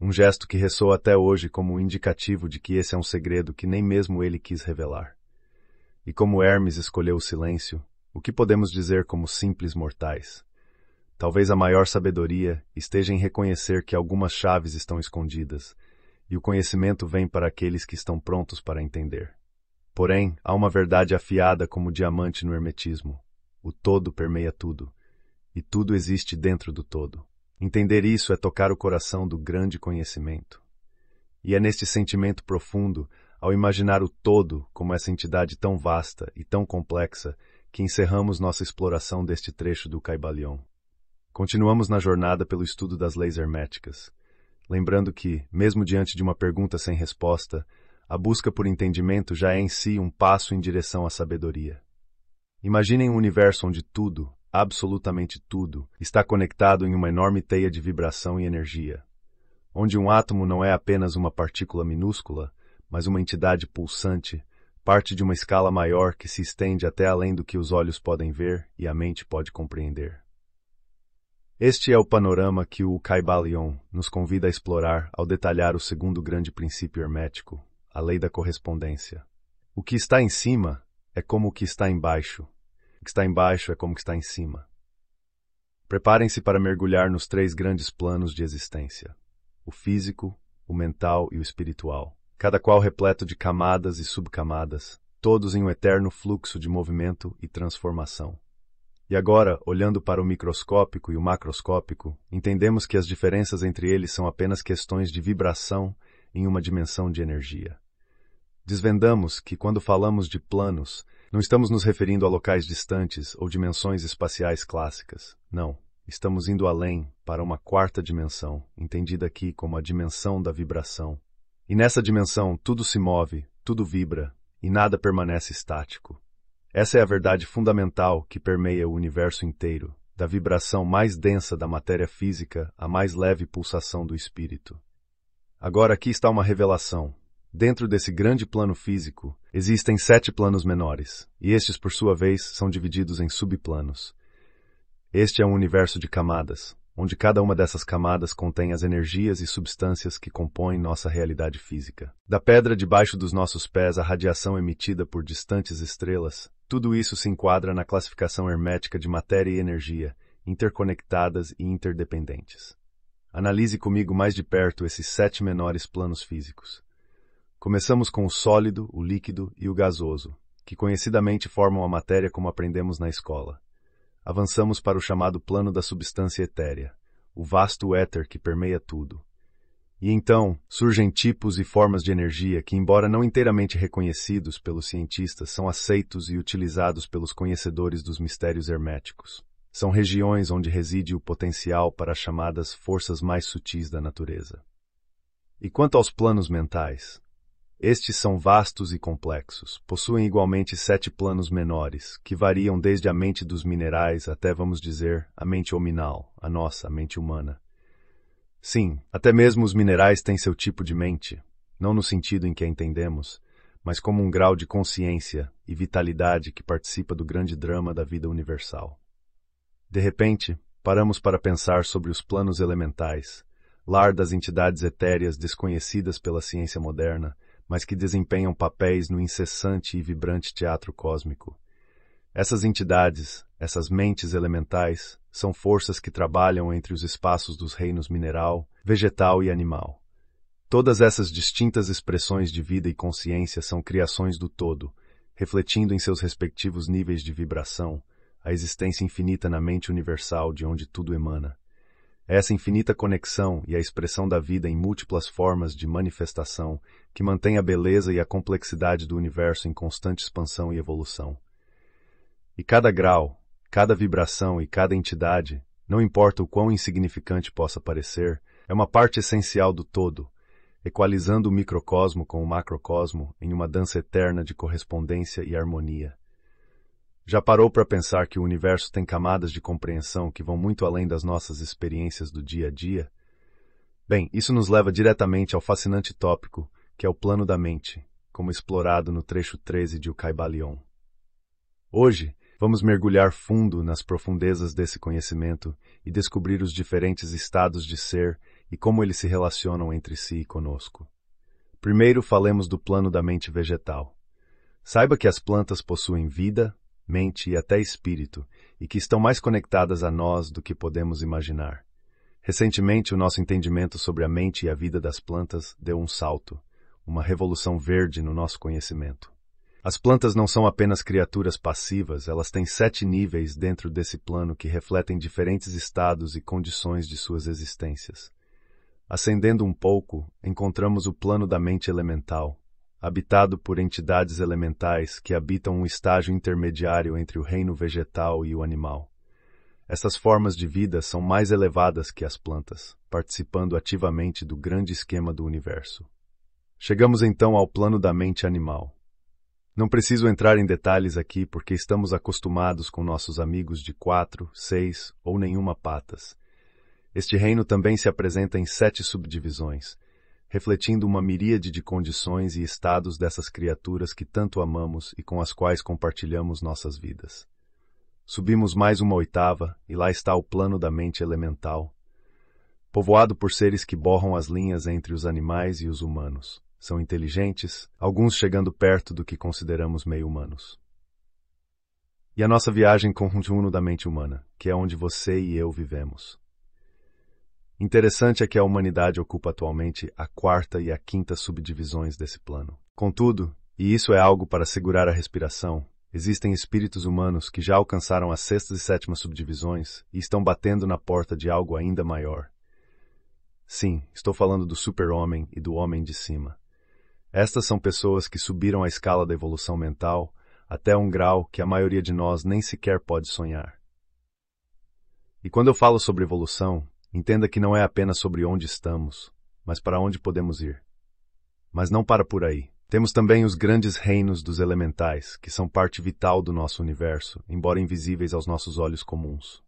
um gesto que ressoa até hoje como um indicativo de que esse é um segredo que nem mesmo ele quis revelar. E como Hermes escolheu o silêncio, o que podemos dizer como simples mortais? Talvez a maior sabedoria esteja em reconhecer que algumas chaves estão escondidas, e o conhecimento vem para aqueles que estão prontos para entender. Porém, há uma verdade afiada como diamante no hermetismo. O todo permeia tudo, e tudo existe dentro do todo. Entender isso é tocar o coração do grande conhecimento. E é neste sentimento profundo ao imaginar o todo como essa entidade tão vasta e tão complexa que encerramos nossa exploração deste trecho do Caibalion. Continuamos na jornada pelo estudo das leis herméticas, lembrando que, mesmo diante de uma pergunta sem resposta, a busca por entendimento já é em si um passo em direção à sabedoria. Imaginem um universo onde tudo, absolutamente tudo, está conectado em uma enorme teia de vibração e energia, onde um átomo não é apenas uma partícula minúscula, mas uma entidade pulsante, parte de uma escala maior que se estende até além do que os olhos podem ver e a mente pode compreender. Este é o panorama que o Caibalion nos convida a explorar ao detalhar o segundo grande princípio hermético, a lei da correspondência. O que está em cima é como o que está embaixo. O que está embaixo é como o que está em cima. Preparem-se para mergulhar nos três grandes planos de existência: o físico, o mental e o espiritual cada qual repleto de camadas e subcamadas, todos em um eterno fluxo de movimento e transformação. E agora, olhando para o microscópico e o macroscópico, entendemos que as diferenças entre eles são apenas questões de vibração em uma dimensão de energia. Desvendamos que, quando falamos de planos, não estamos nos referindo a locais distantes ou dimensões espaciais clássicas. Não. Estamos indo além, para uma quarta dimensão, entendida aqui como a dimensão da vibração, e nessa dimensão, tudo se move, tudo vibra, e nada permanece estático. Essa é a verdade fundamental que permeia o universo inteiro, da vibração mais densa da matéria física à mais leve pulsação do espírito. Agora aqui está uma revelação. Dentro desse grande plano físico, existem sete planos menores, e estes, por sua vez, são divididos em subplanos. Este é um universo de camadas, onde cada uma dessas camadas contém as energias e substâncias que compõem nossa realidade física. Da pedra debaixo dos nossos pés à radiação emitida por distantes estrelas, tudo isso se enquadra na classificação hermética de matéria e energia, interconectadas e interdependentes. Analise comigo mais de perto esses sete menores planos físicos. Começamos com o sólido, o líquido e o gasoso, que conhecidamente formam a matéria como aprendemos na escola avançamos para o chamado plano da substância etérea, o vasto éter que permeia tudo. E então surgem tipos e formas de energia que, embora não inteiramente reconhecidos pelos cientistas, são aceitos e utilizados pelos conhecedores dos mistérios herméticos. São regiões onde reside o potencial para as chamadas forças mais sutis da natureza. E quanto aos planos mentais, estes são vastos e complexos, possuem igualmente sete planos menores, que variam desde a mente dos minerais até, vamos dizer, a mente ominal, a nossa a mente humana. Sim, até mesmo os minerais têm seu tipo de mente, não no sentido em que a entendemos, mas como um grau de consciência e vitalidade que participa do grande drama da vida universal. De repente, paramos para pensar sobre os planos elementais, lar das entidades etéreas desconhecidas pela ciência moderna, mas que desempenham papéis no incessante e vibrante teatro cósmico. Essas entidades, essas mentes elementais, são forças que trabalham entre os espaços dos reinos mineral, vegetal e animal. Todas essas distintas expressões de vida e consciência são criações do todo, refletindo em seus respectivos níveis de vibração a existência infinita na mente universal de onde tudo emana. Essa infinita conexão e a expressão da vida em múltiplas formas de manifestação que mantém a beleza e a complexidade do universo em constante expansão e evolução. E cada grau, cada vibração e cada entidade, não importa o quão insignificante possa parecer, é uma parte essencial do todo, equalizando o microcosmo com o macrocosmo em uma dança eterna de correspondência e harmonia. Já parou para pensar que o universo tem camadas de compreensão que vão muito além das nossas experiências do dia a dia? Bem, isso nos leva diretamente ao fascinante tópico que é o plano da mente, como explorado no trecho 13 de O Caibalion. Hoje, vamos mergulhar fundo nas profundezas desse conhecimento e descobrir os diferentes estados de ser e como eles se relacionam entre si e conosco. Primeiro, falemos do plano da mente vegetal. Saiba que as plantas possuem vida, mente e até espírito, e que estão mais conectadas a nós do que podemos imaginar. Recentemente, o nosso entendimento sobre a mente e a vida das plantas deu um salto, uma revolução verde no nosso conhecimento. As plantas não são apenas criaturas passivas, elas têm sete níveis dentro desse plano que refletem diferentes estados e condições de suas existências. Ascendendo um pouco, encontramos o plano da mente elemental, habitado por entidades elementais que habitam um estágio intermediário entre o reino vegetal e o animal. Essas formas de vida são mais elevadas que as plantas, participando ativamente do grande esquema do universo. Chegamos então ao plano da mente animal. Não preciso entrar em detalhes aqui porque estamos acostumados com nossos amigos de quatro, seis ou nenhuma patas. Este reino também se apresenta em sete subdivisões, refletindo uma miríade de condições e estados dessas criaturas que tanto amamos e com as quais compartilhamos nossas vidas. Subimos mais uma oitava e lá está o plano da mente elemental. Povoado por seres que borram as linhas entre os animais e os humanos. São inteligentes, alguns chegando perto do que consideramos meio humanos. E a nossa viagem com o conjunto da mente humana, que é onde você e eu vivemos. Interessante é que a humanidade ocupa atualmente a quarta e a quinta subdivisões desse plano. Contudo, e isso é algo para segurar a respiração, existem espíritos humanos que já alcançaram as sextas e sétimas subdivisões e estão batendo na porta de algo ainda maior. Sim, estou falando do super-homem e do homem de cima. Estas são pessoas que subiram a escala da evolução mental até um grau que a maioria de nós nem sequer pode sonhar. E quando eu falo sobre evolução, Entenda que não é apenas sobre onde estamos, mas para onde podemos ir. Mas não para por aí. Temos também os grandes reinos dos elementais, que são parte vital do nosso universo, embora invisíveis aos nossos olhos comuns.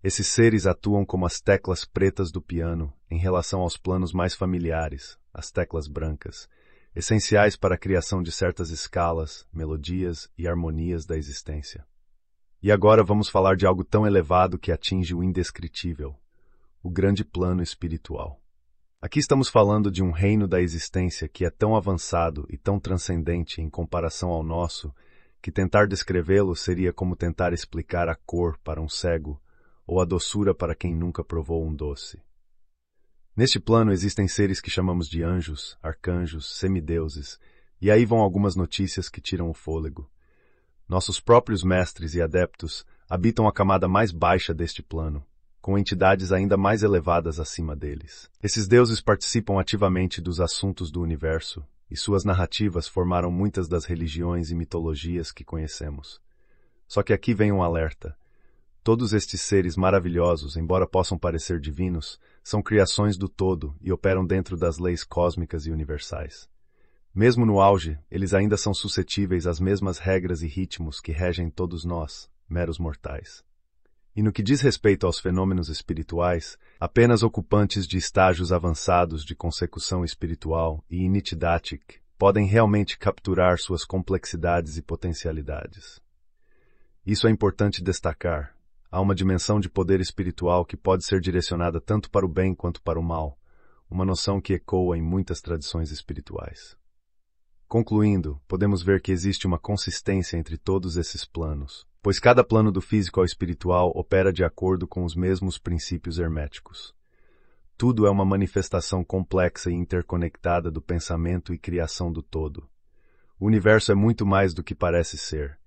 Esses seres atuam como as teclas pretas do piano em relação aos planos mais familiares, as teclas brancas, essenciais para a criação de certas escalas, melodias e harmonias da existência. E agora vamos falar de algo tão elevado que atinge o indescritível, o grande plano espiritual. Aqui estamos falando de um reino da existência que é tão avançado e tão transcendente em comparação ao nosso que tentar descrevê-lo seria como tentar explicar a cor para um cego ou a doçura para quem nunca provou um doce. Neste plano existem seres que chamamos de anjos, arcanjos, semideuses, e aí vão algumas notícias que tiram o fôlego. Nossos próprios mestres e adeptos habitam a camada mais baixa deste plano, com entidades ainda mais elevadas acima deles. Esses deuses participam ativamente dos assuntos do universo, e suas narrativas formaram muitas das religiões e mitologias que conhecemos. Só que aqui vem um alerta. Todos estes seres maravilhosos, embora possam parecer divinos, são criações do todo e operam dentro das leis cósmicas e universais. Mesmo no auge, eles ainda são suscetíveis às mesmas regras e ritmos que regem todos nós, meros mortais e no que diz respeito aos fenômenos espirituais, apenas ocupantes de estágios avançados de consecução espiritual e initidatic podem realmente capturar suas complexidades e potencialidades. Isso é importante destacar. Há uma dimensão de poder espiritual que pode ser direcionada tanto para o bem quanto para o mal, uma noção que ecoa em muitas tradições espirituais. Concluindo, podemos ver que existe uma consistência entre todos esses planos, pois cada plano do físico ao espiritual opera de acordo com os mesmos princípios herméticos. Tudo é uma manifestação complexa e interconectada do pensamento e criação do todo. O universo é muito mais do que parece ser.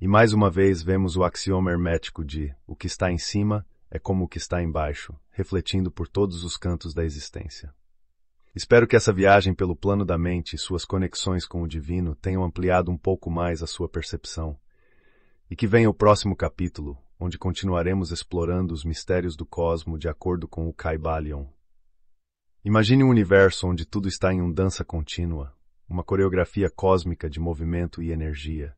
E mais uma vez vemos o axioma hermético de o que está em cima é como o que está embaixo, refletindo por todos os cantos da existência. Espero que essa viagem pelo plano da mente e suas conexões com o divino tenham ampliado um pouco mais a sua percepção e que venha o próximo capítulo, onde continuaremos explorando os mistérios do cosmo de acordo com o Kaibalion. Imagine um universo onde tudo está em um dança contínua, uma coreografia cósmica de movimento e energia.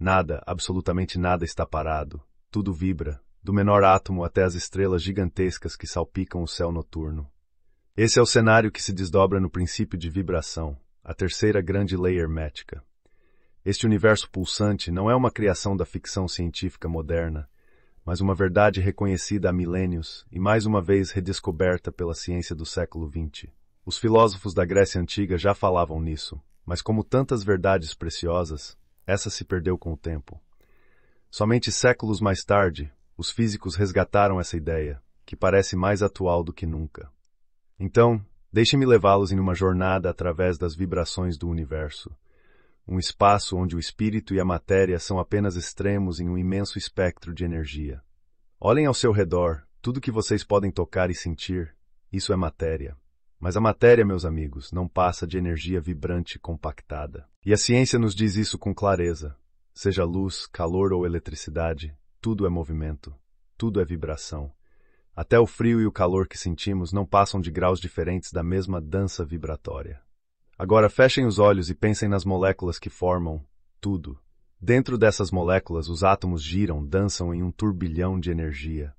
Nada, absolutamente nada está parado, tudo vibra, do menor átomo até as estrelas gigantescas que salpicam o céu noturno. Esse é o cenário que se desdobra no princípio de vibração, a terceira grande lei hermética. Este universo pulsante não é uma criação da ficção científica moderna, mas uma verdade reconhecida há milênios e mais uma vez redescoberta pela ciência do século XX. Os filósofos da Grécia Antiga já falavam nisso, mas como tantas verdades preciosas, essa se perdeu com o tempo. Somente séculos mais tarde, os físicos resgataram essa ideia, que parece mais atual do que nunca. Então, deixe-me levá-los em uma jornada através das vibrações do universo um espaço onde o espírito e a matéria são apenas extremos em um imenso espectro de energia. Olhem ao seu redor, tudo que vocês podem tocar e sentir, isso é matéria. Mas a matéria, meus amigos, não passa de energia vibrante compactada. E a ciência nos diz isso com clareza. Seja luz, calor ou eletricidade, tudo é movimento, tudo é vibração. Até o frio e o calor que sentimos não passam de graus diferentes da mesma dança vibratória. Agora fechem os olhos e pensem nas moléculas que formam tudo. Dentro dessas moléculas, os átomos giram, dançam em um turbilhão de energia.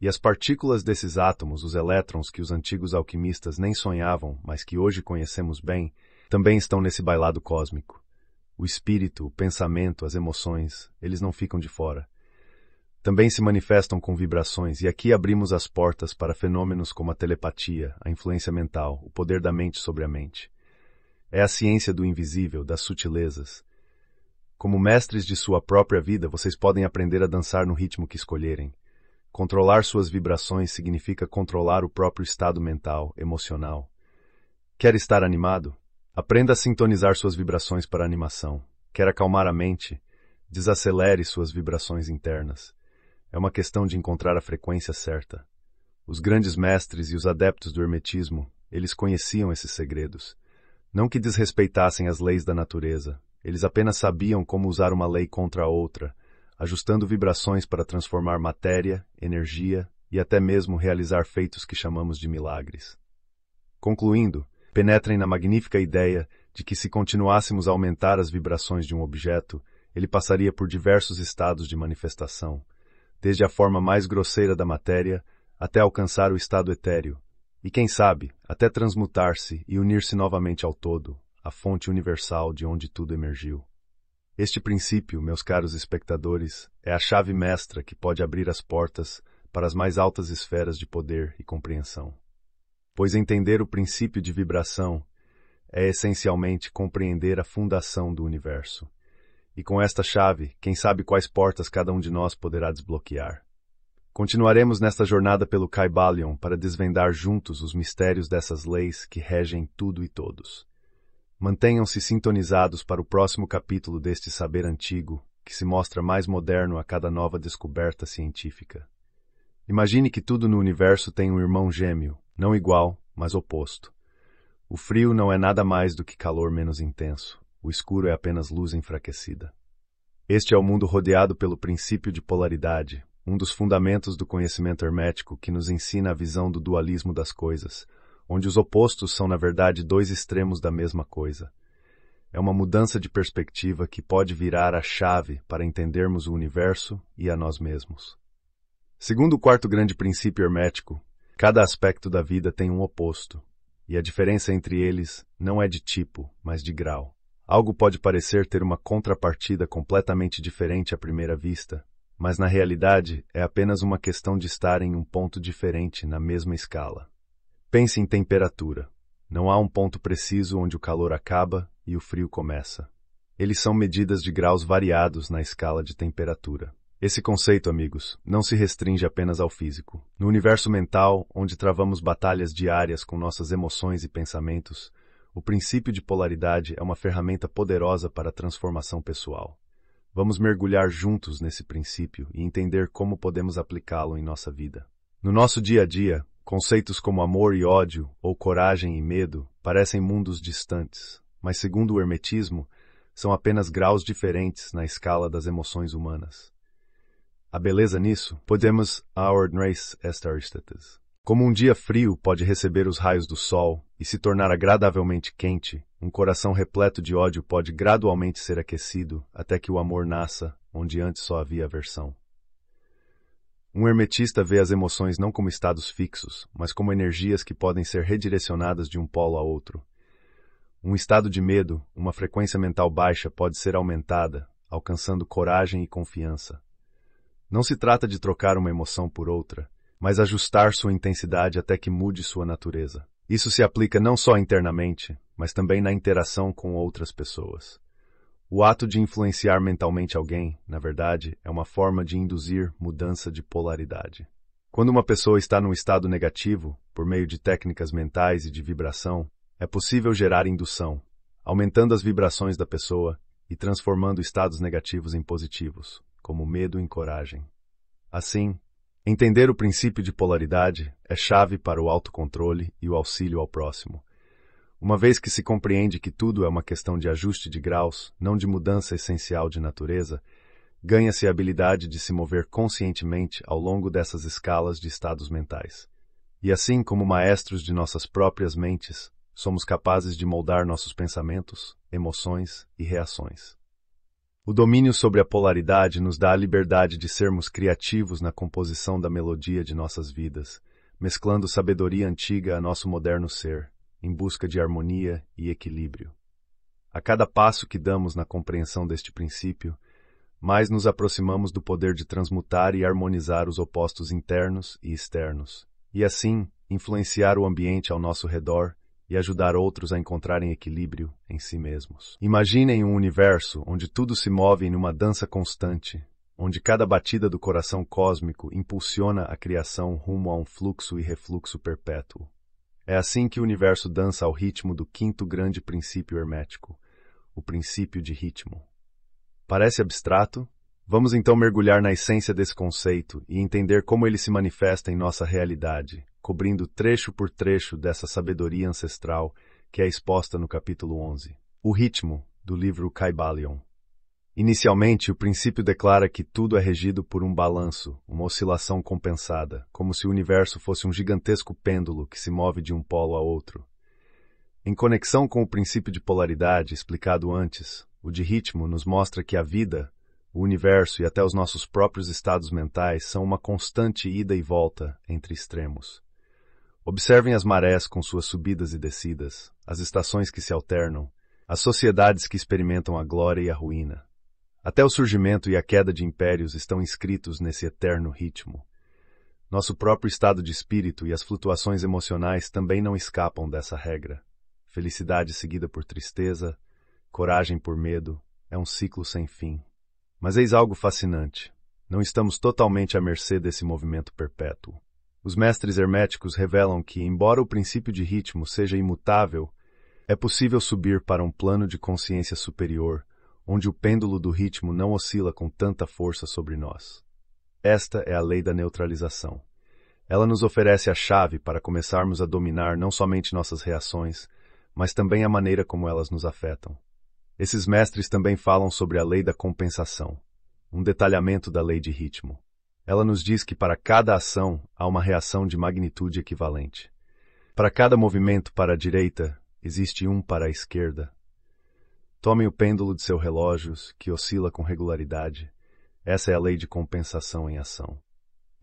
E as partículas desses átomos, os elétrons que os antigos alquimistas nem sonhavam, mas que hoje conhecemos bem, também estão nesse bailado cósmico. O espírito, o pensamento, as emoções, eles não ficam de fora. Também se manifestam com vibrações, e aqui abrimos as portas para fenômenos como a telepatia, a influência mental, o poder da mente sobre a mente. É a ciência do invisível, das sutilezas. Como mestres de sua própria vida, vocês podem aprender a dançar no ritmo que escolherem. Controlar suas vibrações significa controlar o próprio estado mental, emocional. Quer estar animado? Aprenda a sintonizar suas vibrações para a animação. Quer acalmar a mente? Desacelere suas vibrações internas. É uma questão de encontrar a frequência certa. Os grandes mestres e os adeptos do hermetismo, eles conheciam esses segredos. Não que desrespeitassem as leis da natureza, eles apenas sabiam como usar uma lei contra a outra, ajustando vibrações para transformar matéria, energia e até mesmo realizar feitos que chamamos de milagres. Concluindo, penetrem na magnífica ideia de que se continuássemos a aumentar as vibrações de um objeto, ele passaria por diversos estados de manifestação, desde a forma mais grosseira da matéria até alcançar o estado etéreo, e quem sabe, até transmutar-se e unir-se novamente ao todo, a fonte universal de onde tudo emergiu. Este princípio, meus caros espectadores, é a chave mestra que pode abrir as portas para as mais altas esferas de poder e compreensão. Pois entender o princípio de vibração é essencialmente compreender a fundação do universo. E com esta chave, quem sabe quais portas cada um de nós poderá desbloquear. Continuaremos nesta jornada pelo Caibalion para desvendar juntos os mistérios dessas leis que regem tudo e todos. Mantenham-se sintonizados para o próximo capítulo deste saber antigo, que se mostra mais moderno a cada nova descoberta científica. Imagine que tudo no universo tem um irmão gêmeo, não igual, mas oposto. O frio não é nada mais do que calor menos intenso. O escuro é apenas luz enfraquecida. Este é o mundo rodeado pelo princípio de polaridade, um dos fundamentos do conhecimento hermético que nos ensina a visão do dualismo das coisas, onde os opostos são, na verdade, dois extremos da mesma coisa. É uma mudança de perspectiva que pode virar a chave para entendermos o universo e a nós mesmos. Segundo o quarto grande princípio hermético, cada aspecto da vida tem um oposto, e a diferença entre eles não é de tipo, mas de grau. Algo pode parecer ter uma contrapartida completamente diferente à primeira vista, mas na realidade é apenas uma questão de estar em um ponto diferente na mesma escala. Pense em temperatura. Não há um ponto preciso onde o calor acaba e o frio começa. Eles são medidas de graus variados na escala de temperatura. Esse conceito, amigos, não se restringe apenas ao físico. No universo mental, onde travamos batalhas diárias com nossas emoções e pensamentos, o princípio de polaridade é uma ferramenta poderosa para a transformação pessoal. Vamos mergulhar juntos nesse princípio e entender como podemos aplicá-lo em nossa vida. No nosso dia a dia, conceitos como amor e ódio, ou coragem e medo, parecem mundos distantes, mas segundo o Hermetismo, são apenas graus diferentes na escala das emoções humanas. A beleza nisso podemos aordnar estas como um dia frio pode receber os raios do sol e se tornar agradavelmente quente, um coração repleto de ódio pode gradualmente ser aquecido até que o amor nasça onde antes só havia aversão. Um hermetista vê as emoções não como estados fixos, mas como energias que podem ser redirecionadas de um polo a outro. Um estado de medo, uma frequência mental baixa, pode ser aumentada, alcançando coragem e confiança. Não se trata de trocar uma emoção por outra, mas ajustar sua intensidade até que mude sua natureza. Isso se aplica não só internamente, mas também na interação com outras pessoas. O ato de influenciar mentalmente alguém, na verdade, é uma forma de induzir mudança de polaridade. Quando uma pessoa está num estado negativo, por meio de técnicas mentais e de vibração, é possível gerar indução, aumentando as vibrações da pessoa e transformando estados negativos em positivos, como medo em coragem. Assim, Entender o princípio de polaridade é chave para o autocontrole e o auxílio ao próximo. Uma vez que se compreende que tudo é uma questão de ajuste de graus, não de mudança essencial de natureza, ganha-se a habilidade de se mover conscientemente ao longo dessas escalas de estados mentais. E assim como maestros de nossas próprias mentes, somos capazes de moldar nossos pensamentos, emoções e reações. O domínio sobre a polaridade nos dá a liberdade de sermos criativos na composição da melodia de nossas vidas, mesclando sabedoria antiga a nosso moderno ser, em busca de harmonia e equilíbrio. A cada passo que damos na compreensão deste princípio, mais nos aproximamos do poder de transmutar e harmonizar os opostos internos e externos, e assim influenciar o ambiente ao nosso redor e ajudar outros a encontrarem equilíbrio em si mesmos. Imaginem um universo onde tudo se move em uma dança constante, onde cada batida do coração cósmico impulsiona a criação rumo a um fluxo e refluxo perpétuo. É assim que o universo dança ao ritmo do quinto grande princípio hermético, o princípio de ritmo. Parece abstrato, Vamos então mergulhar na essência desse conceito e entender como ele se manifesta em nossa realidade, cobrindo trecho por trecho dessa sabedoria ancestral que é exposta no capítulo 11. O ritmo do livro Kaibalion. Inicialmente, o princípio declara que tudo é regido por um balanço, uma oscilação compensada, como se o universo fosse um gigantesco pêndulo que se move de um polo a outro. Em conexão com o princípio de polaridade explicado antes, o de ritmo nos mostra que a vida, o universo e até os nossos próprios estados mentais são uma constante ida e volta entre extremos. Observem as marés com suas subidas e descidas, as estações que se alternam, as sociedades que experimentam a glória e a ruína. Até o surgimento e a queda de impérios estão inscritos nesse eterno ritmo. Nosso próprio estado de espírito e as flutuações emocionais também não escapam dessa regra. Felicidade seguida por tristeza, coragem por medo, é um ciclo sem fim. Mas eis algo fascinante. Não estamos totalmente à mercê desse movimento perpétuo. Os mestres herméticos revelam que, embora o princípio de ritmo seja imutável, é possível subir para um plano de consciência superior, onde o pêndulo do ritmo não oscila com tanta força sobre nós. Esta é a lei da neutralização. Ela nos oferece a chave para começarmos a dominar não somente nossas reações, mas também a maneira como elas nos afetam. Esses mestres também falam sobre a lei da compensação, um detalhamento da lei de ritmo. Ela nos diz que para cada ação há uma reação de magnitude equivalente. Para cada movimento para a direita, existe um para a esquerda. Tomem o pêndulo de seus relógios, que oscila com regularidade. Essa é a lei de compensação em ação.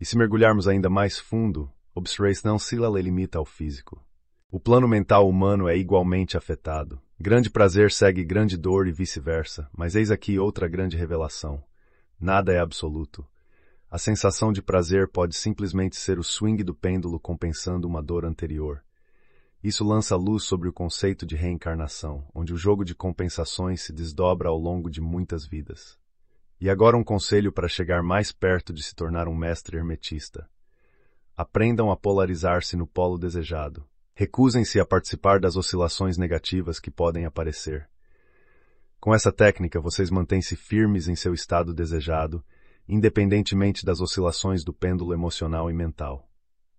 E se mergulharmos ainda mais fundo, observeis não se limita ao físico. O plano mental humano é igualmente afetado. Grande prazer segue grande dor e vice-versa, mas eis aqui outra grande revelação. Nada é absoluto. A sensação de prazer pode simplesmente ser o swing do pêndulo compensando uma dor anterior. Isso lança luz sobre o conceito de reencarnação, onde o jogo de compensações se desdobra ao longo de muitas vidas. E agora um conselho para chegar mais perto de se tornar um mestre hermetista. Aprendam a polarizar-se no polo desejado recusem-se a participar das oscilações negativas que podem aparecer. Com essa técnica, vocês mantêm-se firmes em seu estado desejado, independentemente das oscilações do pêndulo emocional e mental.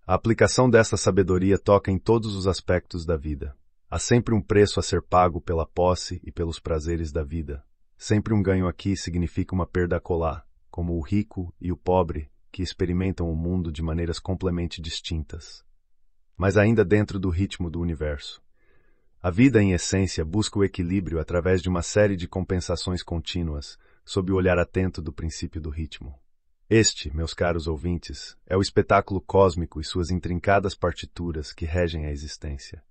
A aplicação desta sabedoria toca em todos os aspectos da vida. Há sempre um preço a ser pago pela posse e pelos prazeres da vida. Sempre um ganho aqui significa uma perda acolá, como o rico e o pobre que experimentam o mundo de maneiras completamente distintas mas ainda dentro do ritmo do universo. A vida, em essência, busca o equilíbrio através de uma série de compensações contínuas, sob o olhar atento do princípio do ritmo. Este, meus caros ouvintes, é o espetáculo cósmico e suas intrincadas partituras que regem a existência.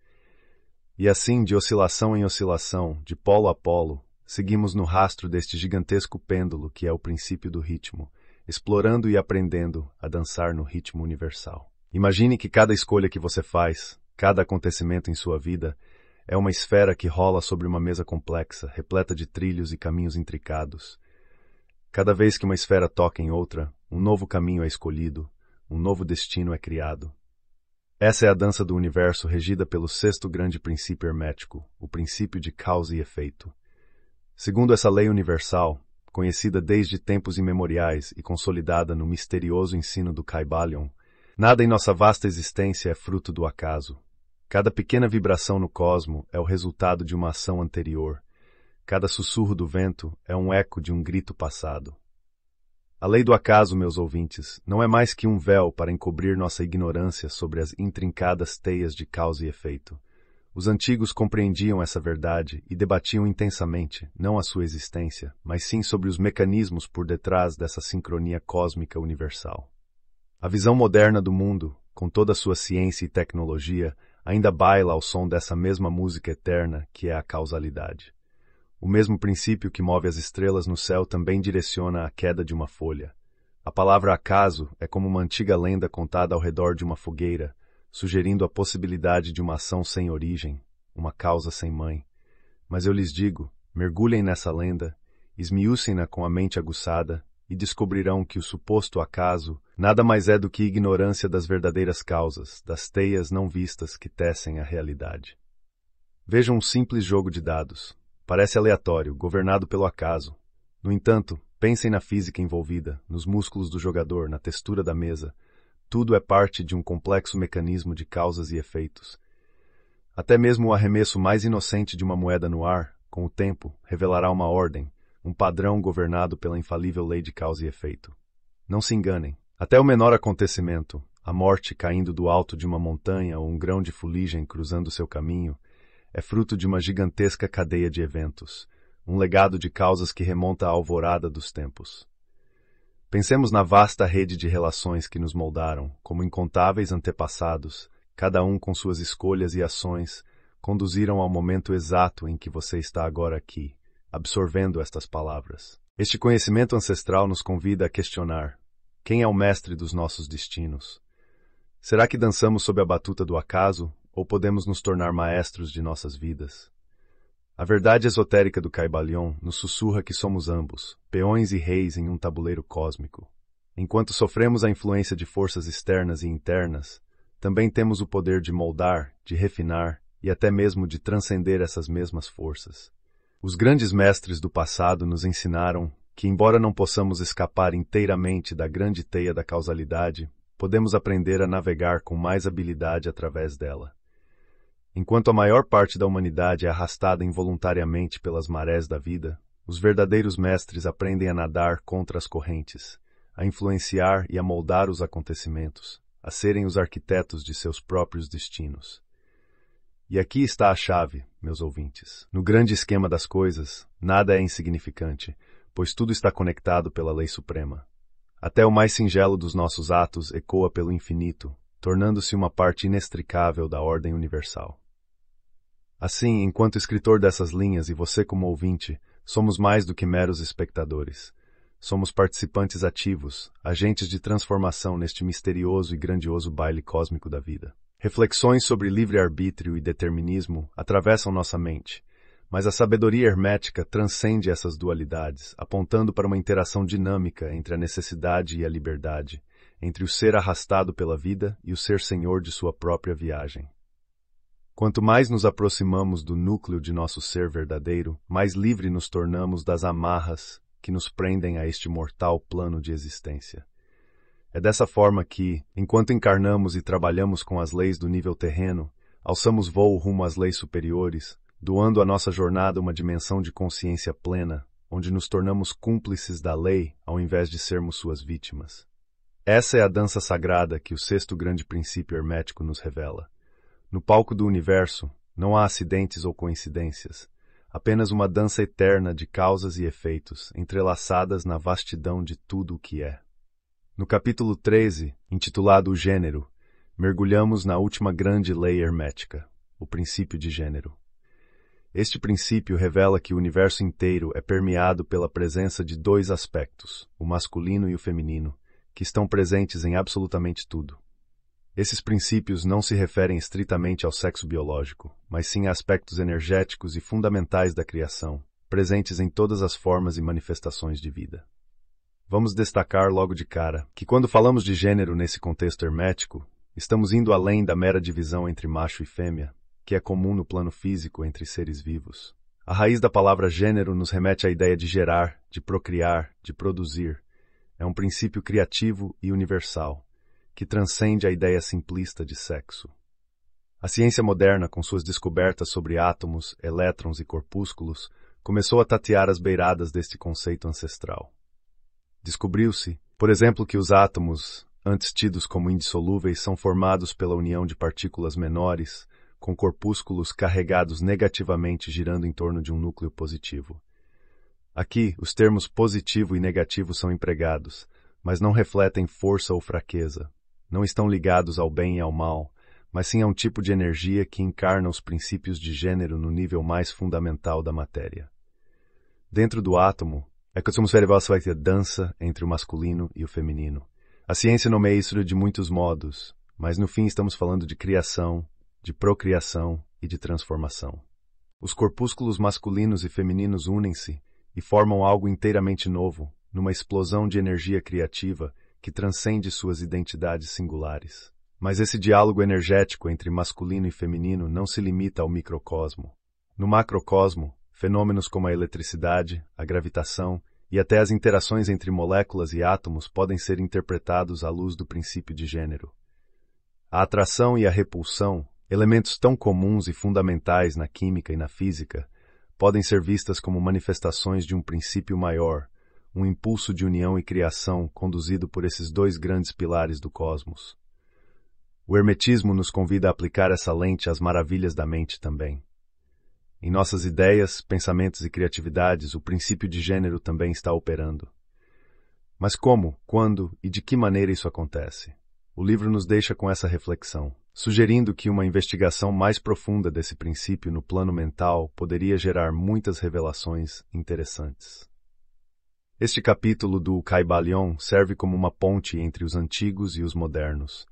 E assim, de oscilação em oscilação, de polo a polo, seguimos no rastro deste gigantesco pêndulo que é o princípio do ritmo, explorando e aprendendo a dançar no ritmo universal. Imagine que cada escolha que você faz, cada acontecimento em sua vida, é uma esfera que rola sobre uma mesa complexa, repleta de trilhos e caminhos intricados. Cada vez que uma esfera toca em outra, um novo caminho é escolhido, um novo destino é criado. Essa é a dança do universo regida pelo sexto grande princípio hermético, o princípio de causa e efeito. Segundo essa lei universal, conhecida desde tempos imemoriais e consolidada no misterioso ensino do Kaibalion. Nada em nossa vasta existência é fruto do acaso. Cada pequena vibração no cosmo é o resultado de uma ação anterior. Cada sussurro do vento é um eco de um grito passado. A lei do acaso, meus ouvintes, não é mais que um véu para encobrir nossa ignorância sobre as intrincadas teias de causa e efeito. Os antigos compreendiam essa verdade e debatiam intensamente, não a sua existência, mas sim sobre os mecanismos por detrás dessa sincronia cósmica universal. A visão moderna do mundo, com toda a sua ciência e tecnologia, ainda baila ao som dessa mesma música eterna que é a causalidade. O mesmo princípio que move as estrelas no céu também direciona a queda de uma folha. A palavra acaso é como uma antiga lenda contada ao redor de uma fogueira, sugerindo a possibilidade de uma ação sem origem, uma causa sem mãe. Mas eu lhes digo, mergulhem nessa lenda, esmiúcem na com a mente aguçada e descobrirão que o suposto acaso nada mais é do que ignorância das verdadeiras causas, das teias não vistas que tecem a realidade. Vejam um simples jogo de dados. Parece aleatório, governado pelo acaso. No entanto, pensem na física envolvida, nos músculos do jogador, na textura da mesa. Tudo é parte de um complexo mecanismo de causas e efeitos. Até mesmo o arremesso mais inocente de uma moeda no ar, com o tempo, revelará uma ordem, um padrão governado pela infalível lei de causa e efeito. Não se enganem. Até o menor acontecimento, a morte caindo do alto de uma montanha ou um grão de fuligem cruzando seu caminho, é fruto de uma gigantesca cadeia de eventos, um legado de causas que remonta à alvorada dos tempos. Pensemos na vasta rede de relações que nos moldaram, como incontáveis antepassados, cada um com suas escolhas e ações, conduziram ao momento exato em que você está agora aqui, absorvendo estas palavras. Este conhecimento ancestral nos convida a questionar: quem é o mestre dos nossos destinos? Será que dançamos sob a batuta do acaso ou podemos nos tornar maestros de nossas vidas? A verdade esotérica do Caibalion nos sussurra que somos ambos, peões e reis em um tabuleiro cósmico. Enquanto sofremos a influência de forças externas e internas, também temos o poder de moldar, de refinar e até mesmo de transcender essas mesmas forças. Os grandes mestres do passado nos ensinaram que, embora não possamos escapar inteiramente da grande teia da causalidade, podemos aprender a navegar com mais habilidade através dela. Enquanto a maior parte da humanidade é arrastada involuntariamente pelas marés da vida, os verdadeiros mestres aprendem a nadar contra as correntes, a influenciar e a moldar os acontecimentos, a serem os arquitetos de seus próprios destinos. E aqui está a chave, meus ouvintes. No grande esquema das coisas, nada é insignificante, pois tudo está conectado pela lei suprema. Até o mais singelo dos nossos atos ecoa pelo infinito, tornando-se uma parte inextricável da ordem universal. Assim, enquanto escritor dessas linhas e você como ouvinte, somos mais do que meros espectadores. Somos participantes ativos, agentes de transformação neste misterioso e grandioso baile cósmico da vida. Reflexões sobre livre-arbítrio e determinismo atravessam nossa mente, mas a sabedoria hermética transcende essas dualidades, apontando para uma interação dinâmica entre a necessidade e a liberdade, entre o ser arrastado pela vida e o ser senhor de sua própria viagem. Quanto mais nos aproximamos do núcleo de nosso ser verdadeiro, mais livre nos tornamos das amarras que nos prendem a este mortal plano de existência. É dessa forma que, enquanto encarnamos e trabalhamos com as leis do nível terreno, alçamos voo rumo às leis superiores, doando à nossa jornada uma dimensão de consciência plena, onde nos tornamos cúmplices da lei ao invés de sermos suas vítimas. Essa é a dança sagrada que o sexto grande princípio hermético nos revela. No palco do universo, não há acidentes ou coincidências, apenas uma dança eterna de causas e efeitos entrelaçadas na vastidão de tudo o que é. No capítulo 13, intitulado O Gênero, mergulhamos na última grande lei hermética, o princípio de gênero. Este princípio revela que o universo inteiro é permeado pela presença de dois aspectos, o masculino e o feminino, que estão presentes em absolutamente tudo. Esses princípios não se referem estritamente ao sexo biológico, mas sim a aspectos energéticos e fundamentais da criação, presentes em todas as formas e manifestações de vida. Vamos destacar logo de cara que, quando falamos de gênero nesse contexto hermético, estamos indo além da mera divisão entre macho e fêmea, que é comum no plano físico entre seres vivos. A raiz da palavra gênero nos remete à ideia de gerar, de procriar, de produzir. É um princípio criativo e universal, que transcende a ideia simplista de sexo. A ciência moderna, com suas descobertas sobre átomos, elétrons e corpúsculos, começou a tatear as beiradas deste conceito ancestral. Descobriu-se, por exemplo, que os átomos, antes tidos como indissolúveis, são formados pela união de partículas menores, com corpúsculos carregados negativamente girando em torno de um núcleo positivo. Aqui, os termos positivo e negativo são empregados, mas não refletem força ou fraqueza. Não estão ligados ao bem e ao mal, mas sim a um tipo de energia que encarna os princípios de gênero no nível mais fundamental da matéria. Dentro do átomo, é A ecossuma cerebral selecta dança entre o masculino e o feminino. A ciência nomeia isso de muitos modos, mas no fim estamos falando de criação, de procriação e de transformação. Os corpúsculos masculinos e femininos unem-se e formam algo inteiramente novo, numa explosão de energia criativa que transcende suas identidades singulares. Mas esse diálogo energético entre masculino e feminino não se limita ao microcosmo. No macrocosmo, Fenômenos como a eletricidade, a gravitação e até as interações entre moléculas e átomos podem ser interpretados à luz do princípio de gênero. A atração e a repulsão, elementos tão comuns e fundamentais na química e na física, podem ser vistas como manifestações de um princípio maior, um impulso de união e criação conduzido por esses dois grandes pilares do cosmos. O Hermetismo nos convida a aplicar essa lente às maravilhas da mente também. Em nossas ideias, pensamentos e criatividades, o princípio de gênero também está operando. Mas como, quando e de que maneira isso acontece? O livro nos deixa com essa reflexão, sugerindo que uma investigação mais profunda desse princípio no plano mental poderia gerar muitas revelações interessantes. Este capítulo do Caibalion serve como uma ponte entre os antigos e os modernos,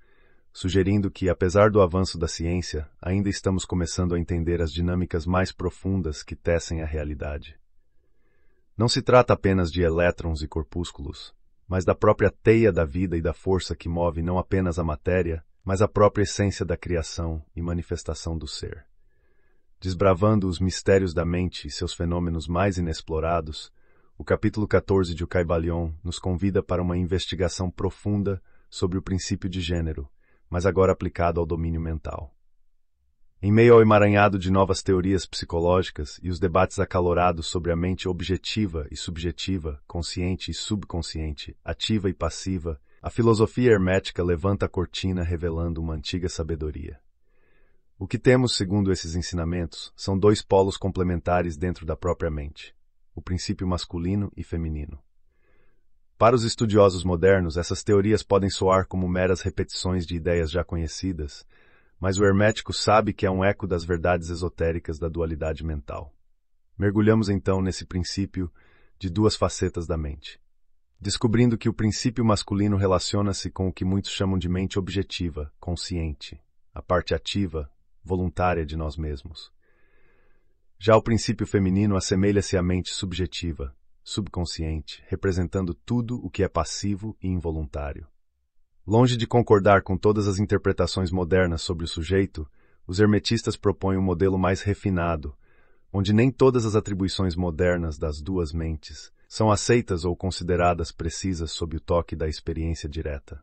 sugerindo que, apesar do avanço da ciência, ainda estamos começando a entender as dinâmicas mais profundas que tecem a realidade. Não se trata apenas de elétrons e corpúsculos, mas da própria teia da vida e da força que move não apenas a matéria, mas a própria essência da criação e manifestação do ser. Desbravando os mistérios da mente e seus fenômenos mais inexplorados, o capítulo 14 de O Caibalion nos convida para uma investigação profunda sobre o princípio de gênero, mas agora aplicado ao domínio mental. Em meio ao emaranhado de novas teorias psicológicas e os debates acalorados sobre a mente objetiva e subjetiva, consciente e subconsciente, ativa e passiva, a filosofia hermética levanta a cortina revelando uma antiga sabedoria. O que temos, segundo esses ensinamentos, são dois polos complementares dentro da própria mente: o princípio masculino e feminino. Para os estudiosos modernos, essas teorias podem soar como meras repetições de ideias já conhecidas, mas o hermético sabe que é um eco das verdades esotéricas da dualidade mental. Mergulhamos então nesse princípio de duas facetas da mente, descobrindo que o princípio masculino relaciona-se com o que muitos chamam de mente objetiva, consciente, a parte ativa, voluntária de nós mesmos. Já o princípio feminino assemelha-se à mente subjetiva, subconsciente, representando tudo o que é passivo e involuntário. Longe de concordar com todas as interpretações modernas sobre o sujeito, os hermetistas propõem um modelo mais refinado, onde nem todas as atribuições modernas das duas mentes são aceitas ou consideradas precisas sob o toque da experiência direta.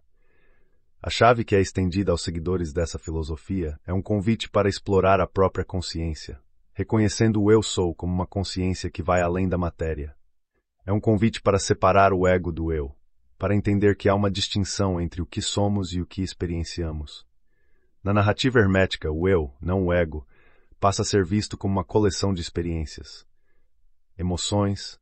A chave que é estendida aos seguidores dessa filosofia é um convite para explorar a própria consciência, reconhecendo o eu sou como uma consciência que vai além da matéria, é um convite para separar o ego do eu, para entender que há uma distinção entre o que somos e o que experienciamos. Na narrativa hermética, o eu, não o ego, passa a ser visto como uma coleção de experiências, emoções,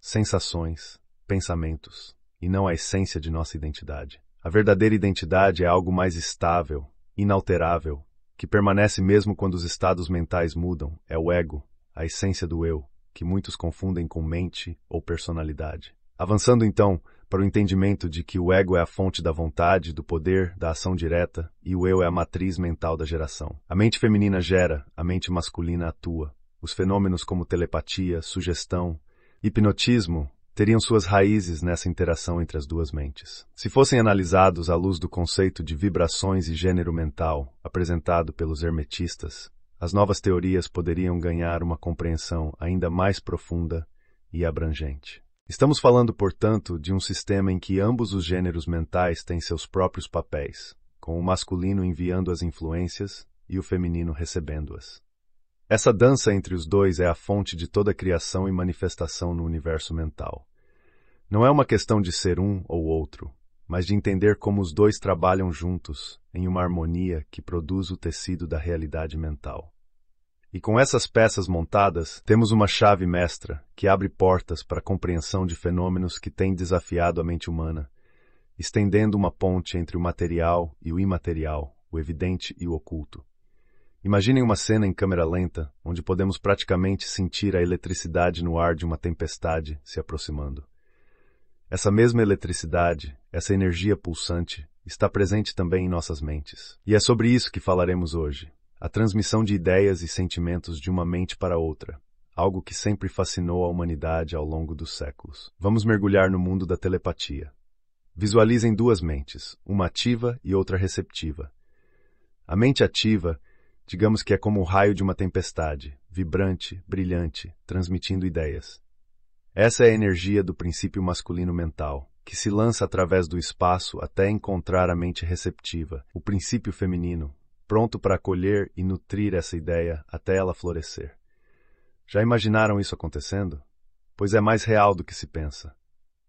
sensações, pensamentos, e não a essência de nossa identidade. A verdadeira identidade é algo mais estável, inalterável, que permanece mesmo quando os estados mentais mudam, é o ego, a essência do eu, que muitos confundem com mente ou personalidade. Avançando então para o entendimento de que o ego é a fonte da vontade, do poder, da ação direta e o eu é a matriz mental da geração. A mente feminina gera, a mente masculina atua. Os fenômenos como telepatia, sugestão, hipnotismo teriam suas raízes nessa interação entre as duas mentes. Se fossem analisados à luz do conceito de vibrações e gênero mental apresentado pelos hermetistas, as novas teorias poderiam ganhar uma compreensão ainda mais profunda e abrangente. Estamos falando, portanto, de um sistema em que ambos os gêneros mentais têm seus próprios papéis, com o masculino enviando as influências e o feminino recebendo-as. Essa dança entre os dois é a fonte de toda criação e manifestação no universo mental. Não é uma questão de ser um ou outro, mas de entender como os dois trabalham juntos, em uma harmonia que produz o tecido da realidade mental. E com essas peças montadas, temos uma chave mestra que abre portas para a compreensão de fenômenos que têm desafiado a mente humana, estendendo uma ponte entre o material e o imaterial, o evidente e o oculto. Imaginem uma cena em câmera lenta, onde podemos praticamente sentir a eletricidade no ar de uma tempestade se aproximando. Essa mesma eletricidade, essa energia pulsante, está presente também em nossas mentes. E é sobre isso que falaremos hoje. A transmissão de ideias e sentimentos de uma mente para outra, algo que sempre fascinou a humanidade ao longo dos séculos. Vamos mergulhar no mundo da telepatia. Visualizem duas mentes, uma ativa e outra receptiva. A mente ativa, digamos que é como o raio de uma tempestade, vibrante, brilhante, transmitindo ideias. Essa é a energia do princípio masculino mental, que se lança através do espaço até encontrar a mente receptiva, o princípio feminino, pronto para acolher e nutrir essa ideia até ela florescer. Já imaginaram isso acontecendo? Pois é mais real do que se pensa.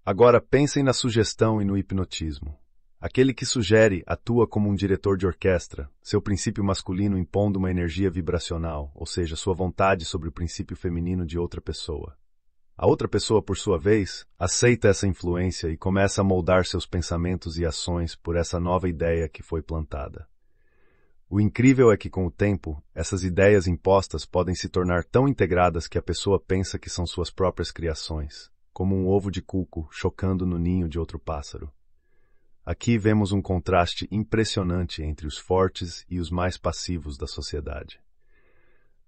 Agora pensem na sugestão e no hipnotismo. Aquele que sugere atua como um diretor de orquestra, seu princípio masculino impondo uma energia vibracional, ou seja, sua vontade sobre o princípio feminino de outra pessoa. A outra pessoa, por sua vez, aceita essa influência e começa a moldar seus pensamentos e ações por essa nova ideia que foi plantada. O incrível é que, com o tempo, essas ideias impostas podem se tornar tão integradas que a pessoa pensa que são suas próprias criações, como um ovo de cuco chocando no ninho de outro pássaro. Aqui vemos um contraste impressionante entre os fortes e os mais passivos da sociedade.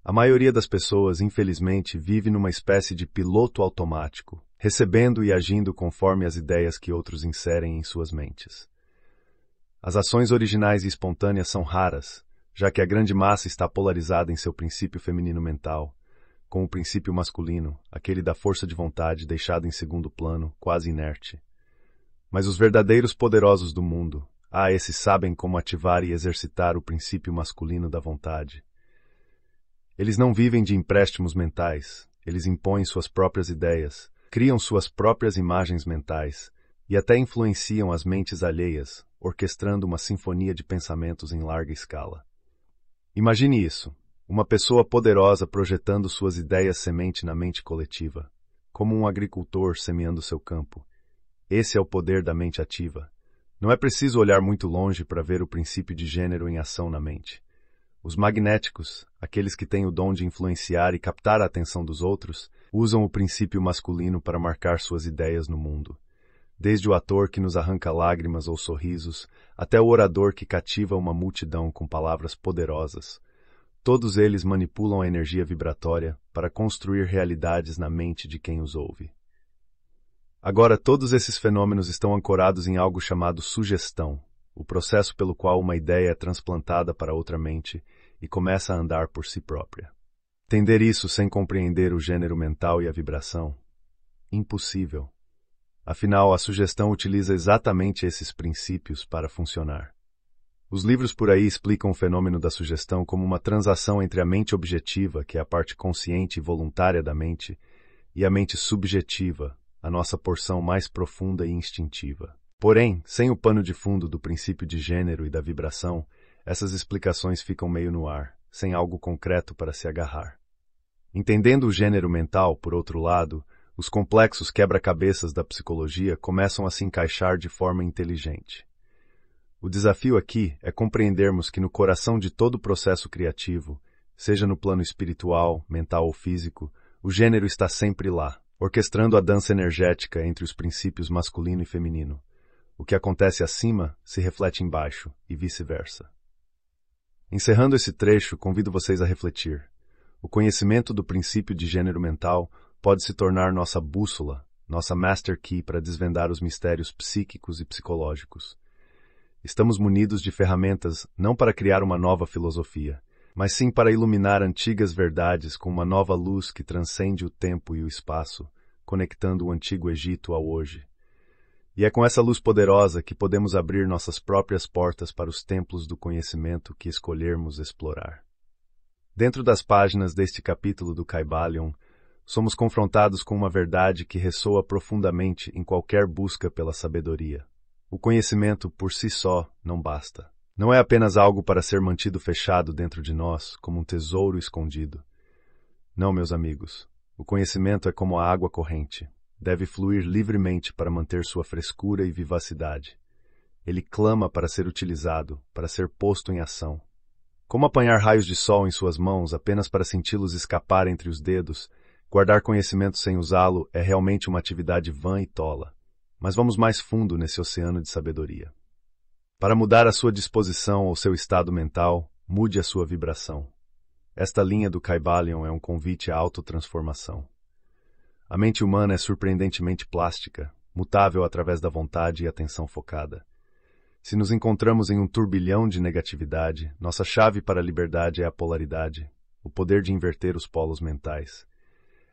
A maioria das pessoas, infelizmente, vive numa espécie de piloto automático, recebendo e agindo conforme as ideias que outros inserem em suas mentes. As ações originais e espontâneas são raras, já que a grande massa está polarizada em seu princípio feminino mental, com o princípio masculino, aquele da força de vontade deixado em segundo plano, quase inerte. Mas os verdadeiros poderosos do mundo, ah, esses sabem como ativar e exercitar o princípio masculino da vontade. Eles não vivem de empréstimos mentais, eles impõem suas próprias ideias, criam suas próprias imagens mentais e até influenciam as mentes alheias, orquestrando uma sinfonia de pensamentos em larga escala. Imagine isso: uma pessoa poderosa projetando suas ideias semente na mente coletiva, como um agricultor semeando seu campo. Esse é o poder da mente ativa. Não é preciso olhar muito longe para ver o princípio de gênero em ação na mente. Os magnéticos, aqueles que têm o dom de influenciar e captar a atenção dos outros, usam o princípio masculino para marcar suas ideias no mundo. Desde o ator que nos arranca lágrimas ou sorrisos, até o orador que cativa uma multidão com palavras poderosas. Todos eles manipulam a energia vibratória para construir realidades na mente de quem os ouve. Agora, todos esses fenômenos estão ancorados em algo chamado sugestão, o processo pelo qual uma ideia é transplantada para outra mente e começa a andar por si própria. Entender isso sem compreender o gênero mental e a vibração? Impossível. Afinal, a sugestão utiliza exatamente esses princípios para funcionar. Os livros por aí explicam o fenômeno da sugestão como uma transação entre a mente objetiva, que é a parte consciente e voluntária da mente, e a mente subjetiva, a nossa porção mais profunda e instintiva. Porém, sem o pano de fundo do princípio de gênero e da vibração, essas explicações ficam meio no ar, sem algo concreto para se agarrar. Entendendo o gênero mental, por outro lado, os complexos quebra-cabeças da psicologia começam a se encaixar de forma inteligente. O desafio aqui é compreendermos que no coração de todo processo criativo, seja no plano espiritual, mental ou físico, o gênero está sempre lá, orquestrando a dança energética entre os princípios masculino e feminino. O que acontece acima se reflete embaixo e vice-versa. Encerrando esse trecho, convido vocês a refletir. O conhecimento do princípio de gênero mental pode se tornar nossa bússola, nossa master key para desvendar os mistérios psíquicos e psicológicos. Estamos munidos de ferramentas não para criar uma nova filosofia, mas sim para iluminar antigas verdades com uma nova luz que transcende o tempo e o espaço, conectando o antigo Egito ao hoje. E é com essa luz poderosa que podemos abrir nossas próprias portas para os templos do conhecimento que escolhermos explorar. Dentro das páginas deste capítulo do Caibalion, somos confrontados com uma verdade que ressoa profundamente em qualquer busca pela sabedoria. O conhecimento por si só não basta. Não é apenas algo para ser mantido fechado dentro de nós, como um tesouro escondido. Não, meus amigos. O conhecimento é como a água corrente, deve fluir livremente para manter sua frescura e vivacidade. Ele clama para ser utilizado, para ser posto em ação. Como apanhar raios de sol em suas mãos apenas para senti-los escapar entre os dedos, guardar conhecimento sem usá-lo é realmente uma atividade vã e tola. Mas vamos mais fundo nesse oceano de sabedoria. Para mudar a sua disposição ou seu estado mental, mude a sua vibração. Esta linha do Kybalion é um convite à autotransformação. A mente humana é surpreendentemente plástica, mutável através da vontade e atenção focada. Se nos encontramos em um turbilhão de negatividade, nossa chave para a liberdade é a polaridade, o poder de inverter os polos mentais.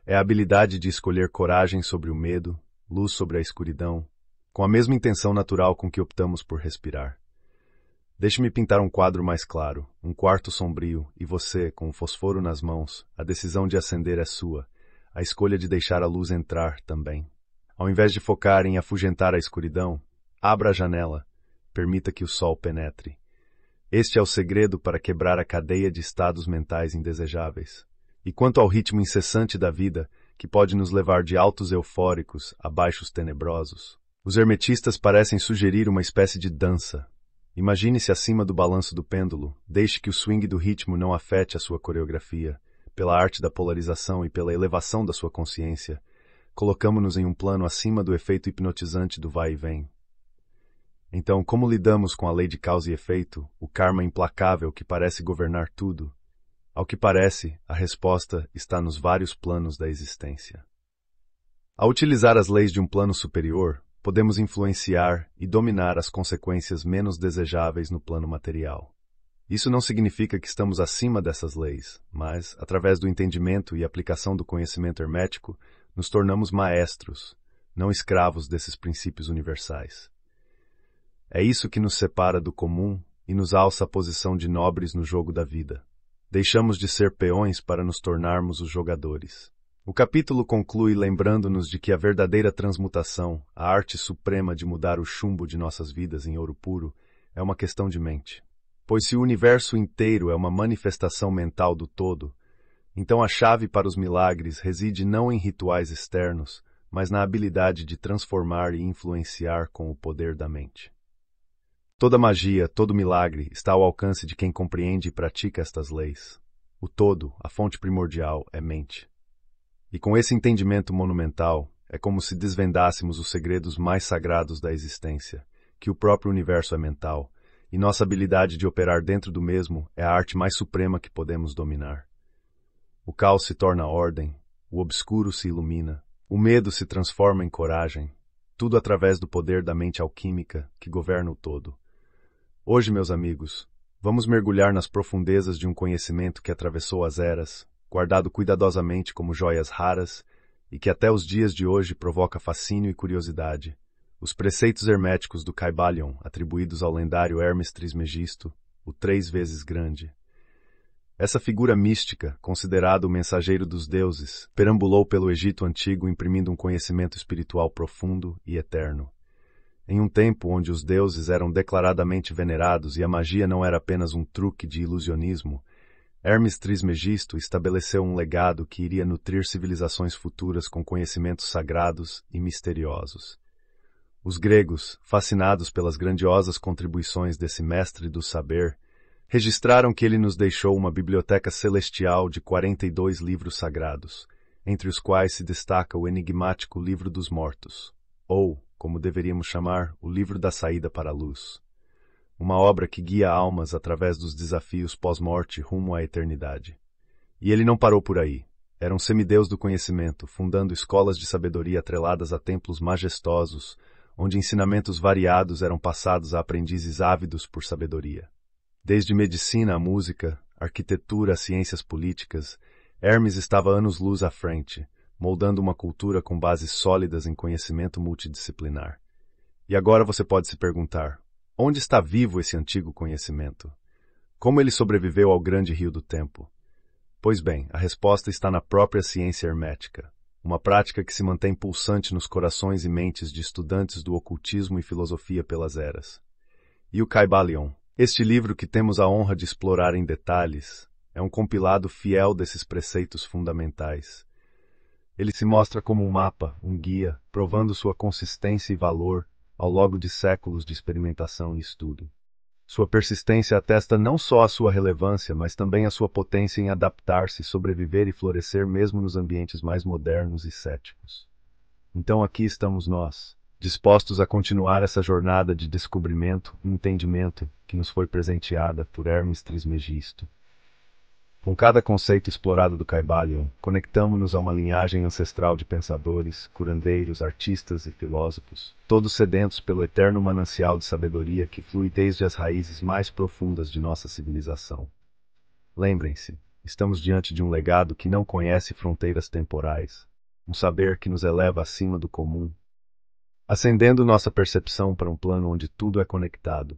É a habilidade de escolher coragem sobre o medo, luz sobre a escuridão, com a mesma intenção natural com que optamos por respirar. Deixe-me pintar um quadro mais claro, um quarto sombrio, e você, com o fosforo nas mãos, a decisão de acender é sua a escolha de deixar a luz entrar também. Ao invés de focar em afugentar a escuridão, abra a janela, permita que o sol penetre. Este é o segredo para quebrar a cadeia de estados mentais indesejáveis. E quanto ao ritmo incessante da vida, que pode nos levar de altos eufóricos a baixos tenebrosos, os hermetistas parecem sugerir uma espécie de dança. Imagine-se acima do balanço do pêndulo, deixe que o swing do ritmo não afete a sua coreografia pela arte da polarização e pela elevação da sua consciência, colocamos-nos em um plano acima do efeito hipnotizante do vai e vem. Então, como lidamos com a lei de causa e efeito, o karma implacável que parece governar tudo? Ao que parece, a resposta está nos vários planos da existência. Ao utilizar as leis de um plano superior, podemos influenciar e dominar as consequências menos desejáveis no plano material. Isso não significa que estamos acima dessas leis, mas, através do entendimento e aplicação do conhecimento hermético, nos tornamos maestros, não escravos desses princípios universais. É isso que nos separa do comum e nos alça a posição de nobres no jogo da vida. Deixamos de ser peões para nos tornarmos os jogadores. O capítulo conclui lembrando-nos de que a verdadeira transmutação, a arte suprema de mudar o chumbo de nossas vidas em ouro puro, é uma questão de mente. Pois se o universo inteiro é uma manifestação mental do todo, então a chave para os milagres reside não em rituais externos, mas na habilidade de transformar e influenciar com o poder da mente. Toda magia, todo milagre está ao alcance de quem compreende e pratica estas leis. O todo, a fonte primordial, é mente. E com esse entendimento monumental, é como se desvendássemos os segredos mais sagrados da existência, que o próprio universo é mental, e nossa habilidade de operar dentro do mesmo é a arte mais suprema que podemos dominar. O caos se torna ordem, o obscuro se ilumina, o medo se transforma em coragem, tudo através do poder da mente alquímica que governa o todo. Hoje, meus amigos, vamos mergulhar nas profundezas de um conhecimento que atravessou as eras, guardado cuidadosamente como joias raras e que até os dias de hoje provoca fascínio e curiosidade. Os preceitos herméticos do Caibalion, atribuídos ao lendário Hermes Trismegisto, o três vezes grande. Essa figura mística, considerado o mensageiro dos deuses, perambulou pelo Egito antigo imprimindo um conhecimento espiritual profundo e eterno. Em um tempo onde os deuses eram declaradamente venerados e a magia não era apenas um truque de ilusionismo, Hermes Trismegisto estabeleceu um legado que iria nutrir civilizações futuras com conhecimentos sagrados e misteriosos. Os gregos, fascinados pelas grandiosas contribuições desse mestre do saber, registraram que ele nos deixou uma biblioteca celestial de 42 livros sagrados, entre os quais se destaca o enigmático Livro dos Mortos, ou, como deveríamos chamar, o Livro da Saída para a Luz. Uma obra que guia almas através dos desafios pós-morte rumo à eternidade. E ele não parou por aí. Era um semideus do conhecimento, fundando escolas de sabedoria atreladas a templos majestosos, onde ensinamentos variados eram passados a aprendizes ávidos por sabedoria. Desde medicina à música, arquitetura a ciências políticas, Hermes estava anos-luz à frente, moldando uma cultura com bases sólidas em conhecimento multidisciplinar. E agora você pode se perguntar: onde está vivo esse antigo conhecimento? Como ele sobreviveu ao grande rio do tempo? Pois bem, a resposta está na própria ciência hermética uma prática que se mantém pulsante nos corações e mentes de estudantes do ocultismo e filosofia pelas eras. E o Caibalion. Este livro que temos a honra de explorar em detalhes é um compilado fiel desses preceitos fundamentais. Ele se mostra como um mapa, um guia, provando sua consistência e valor ao longo de séculos de experimentação e estudo. Sua persistência atesta não só a sua relevância, mas também a sua potência em adaptar-se, sobreviver e florescer mesmo nos ambientes mais modernos e céticos. Então aqui estamos nós, dispostos a continuar essa jornada de descobrimento e entendimento que nos foi presenteada por Hermes Trismegisto. Com cada conceito explorado do Caibalion, conectamos-nos a uma linhagem ancestral de pensadores, curandeiros, artistas e filósofos, todos sedentos pelo eterno manancial de sabedoria que flui desde as raízes mais profundas de nossa civilização. Lembrem-se, estamos diante de um legado que não conhece fronteiras temporais, um saber que nos eleva acima do comum, acendendo nossa percepção para um plano onde tudo é conectado,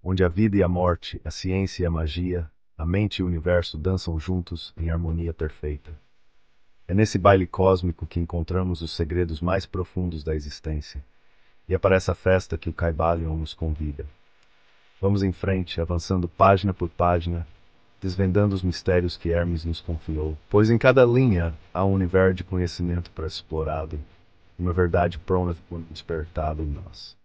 onde a vida e a morte, a ciência e a magia, a mente e o universo dançam juntos em harmonia perfeita. É nesse baile cósmico que encontramos os segredos mais profundos da existência. E é para essa festa que o Caibalion nos convida. Vamos em frente, avançando página por página, desvendando os mistérios que Hermes nos confiou, pois em cada linha há um universo de conhecimento para explorado, uma verdade prona despertada em nós.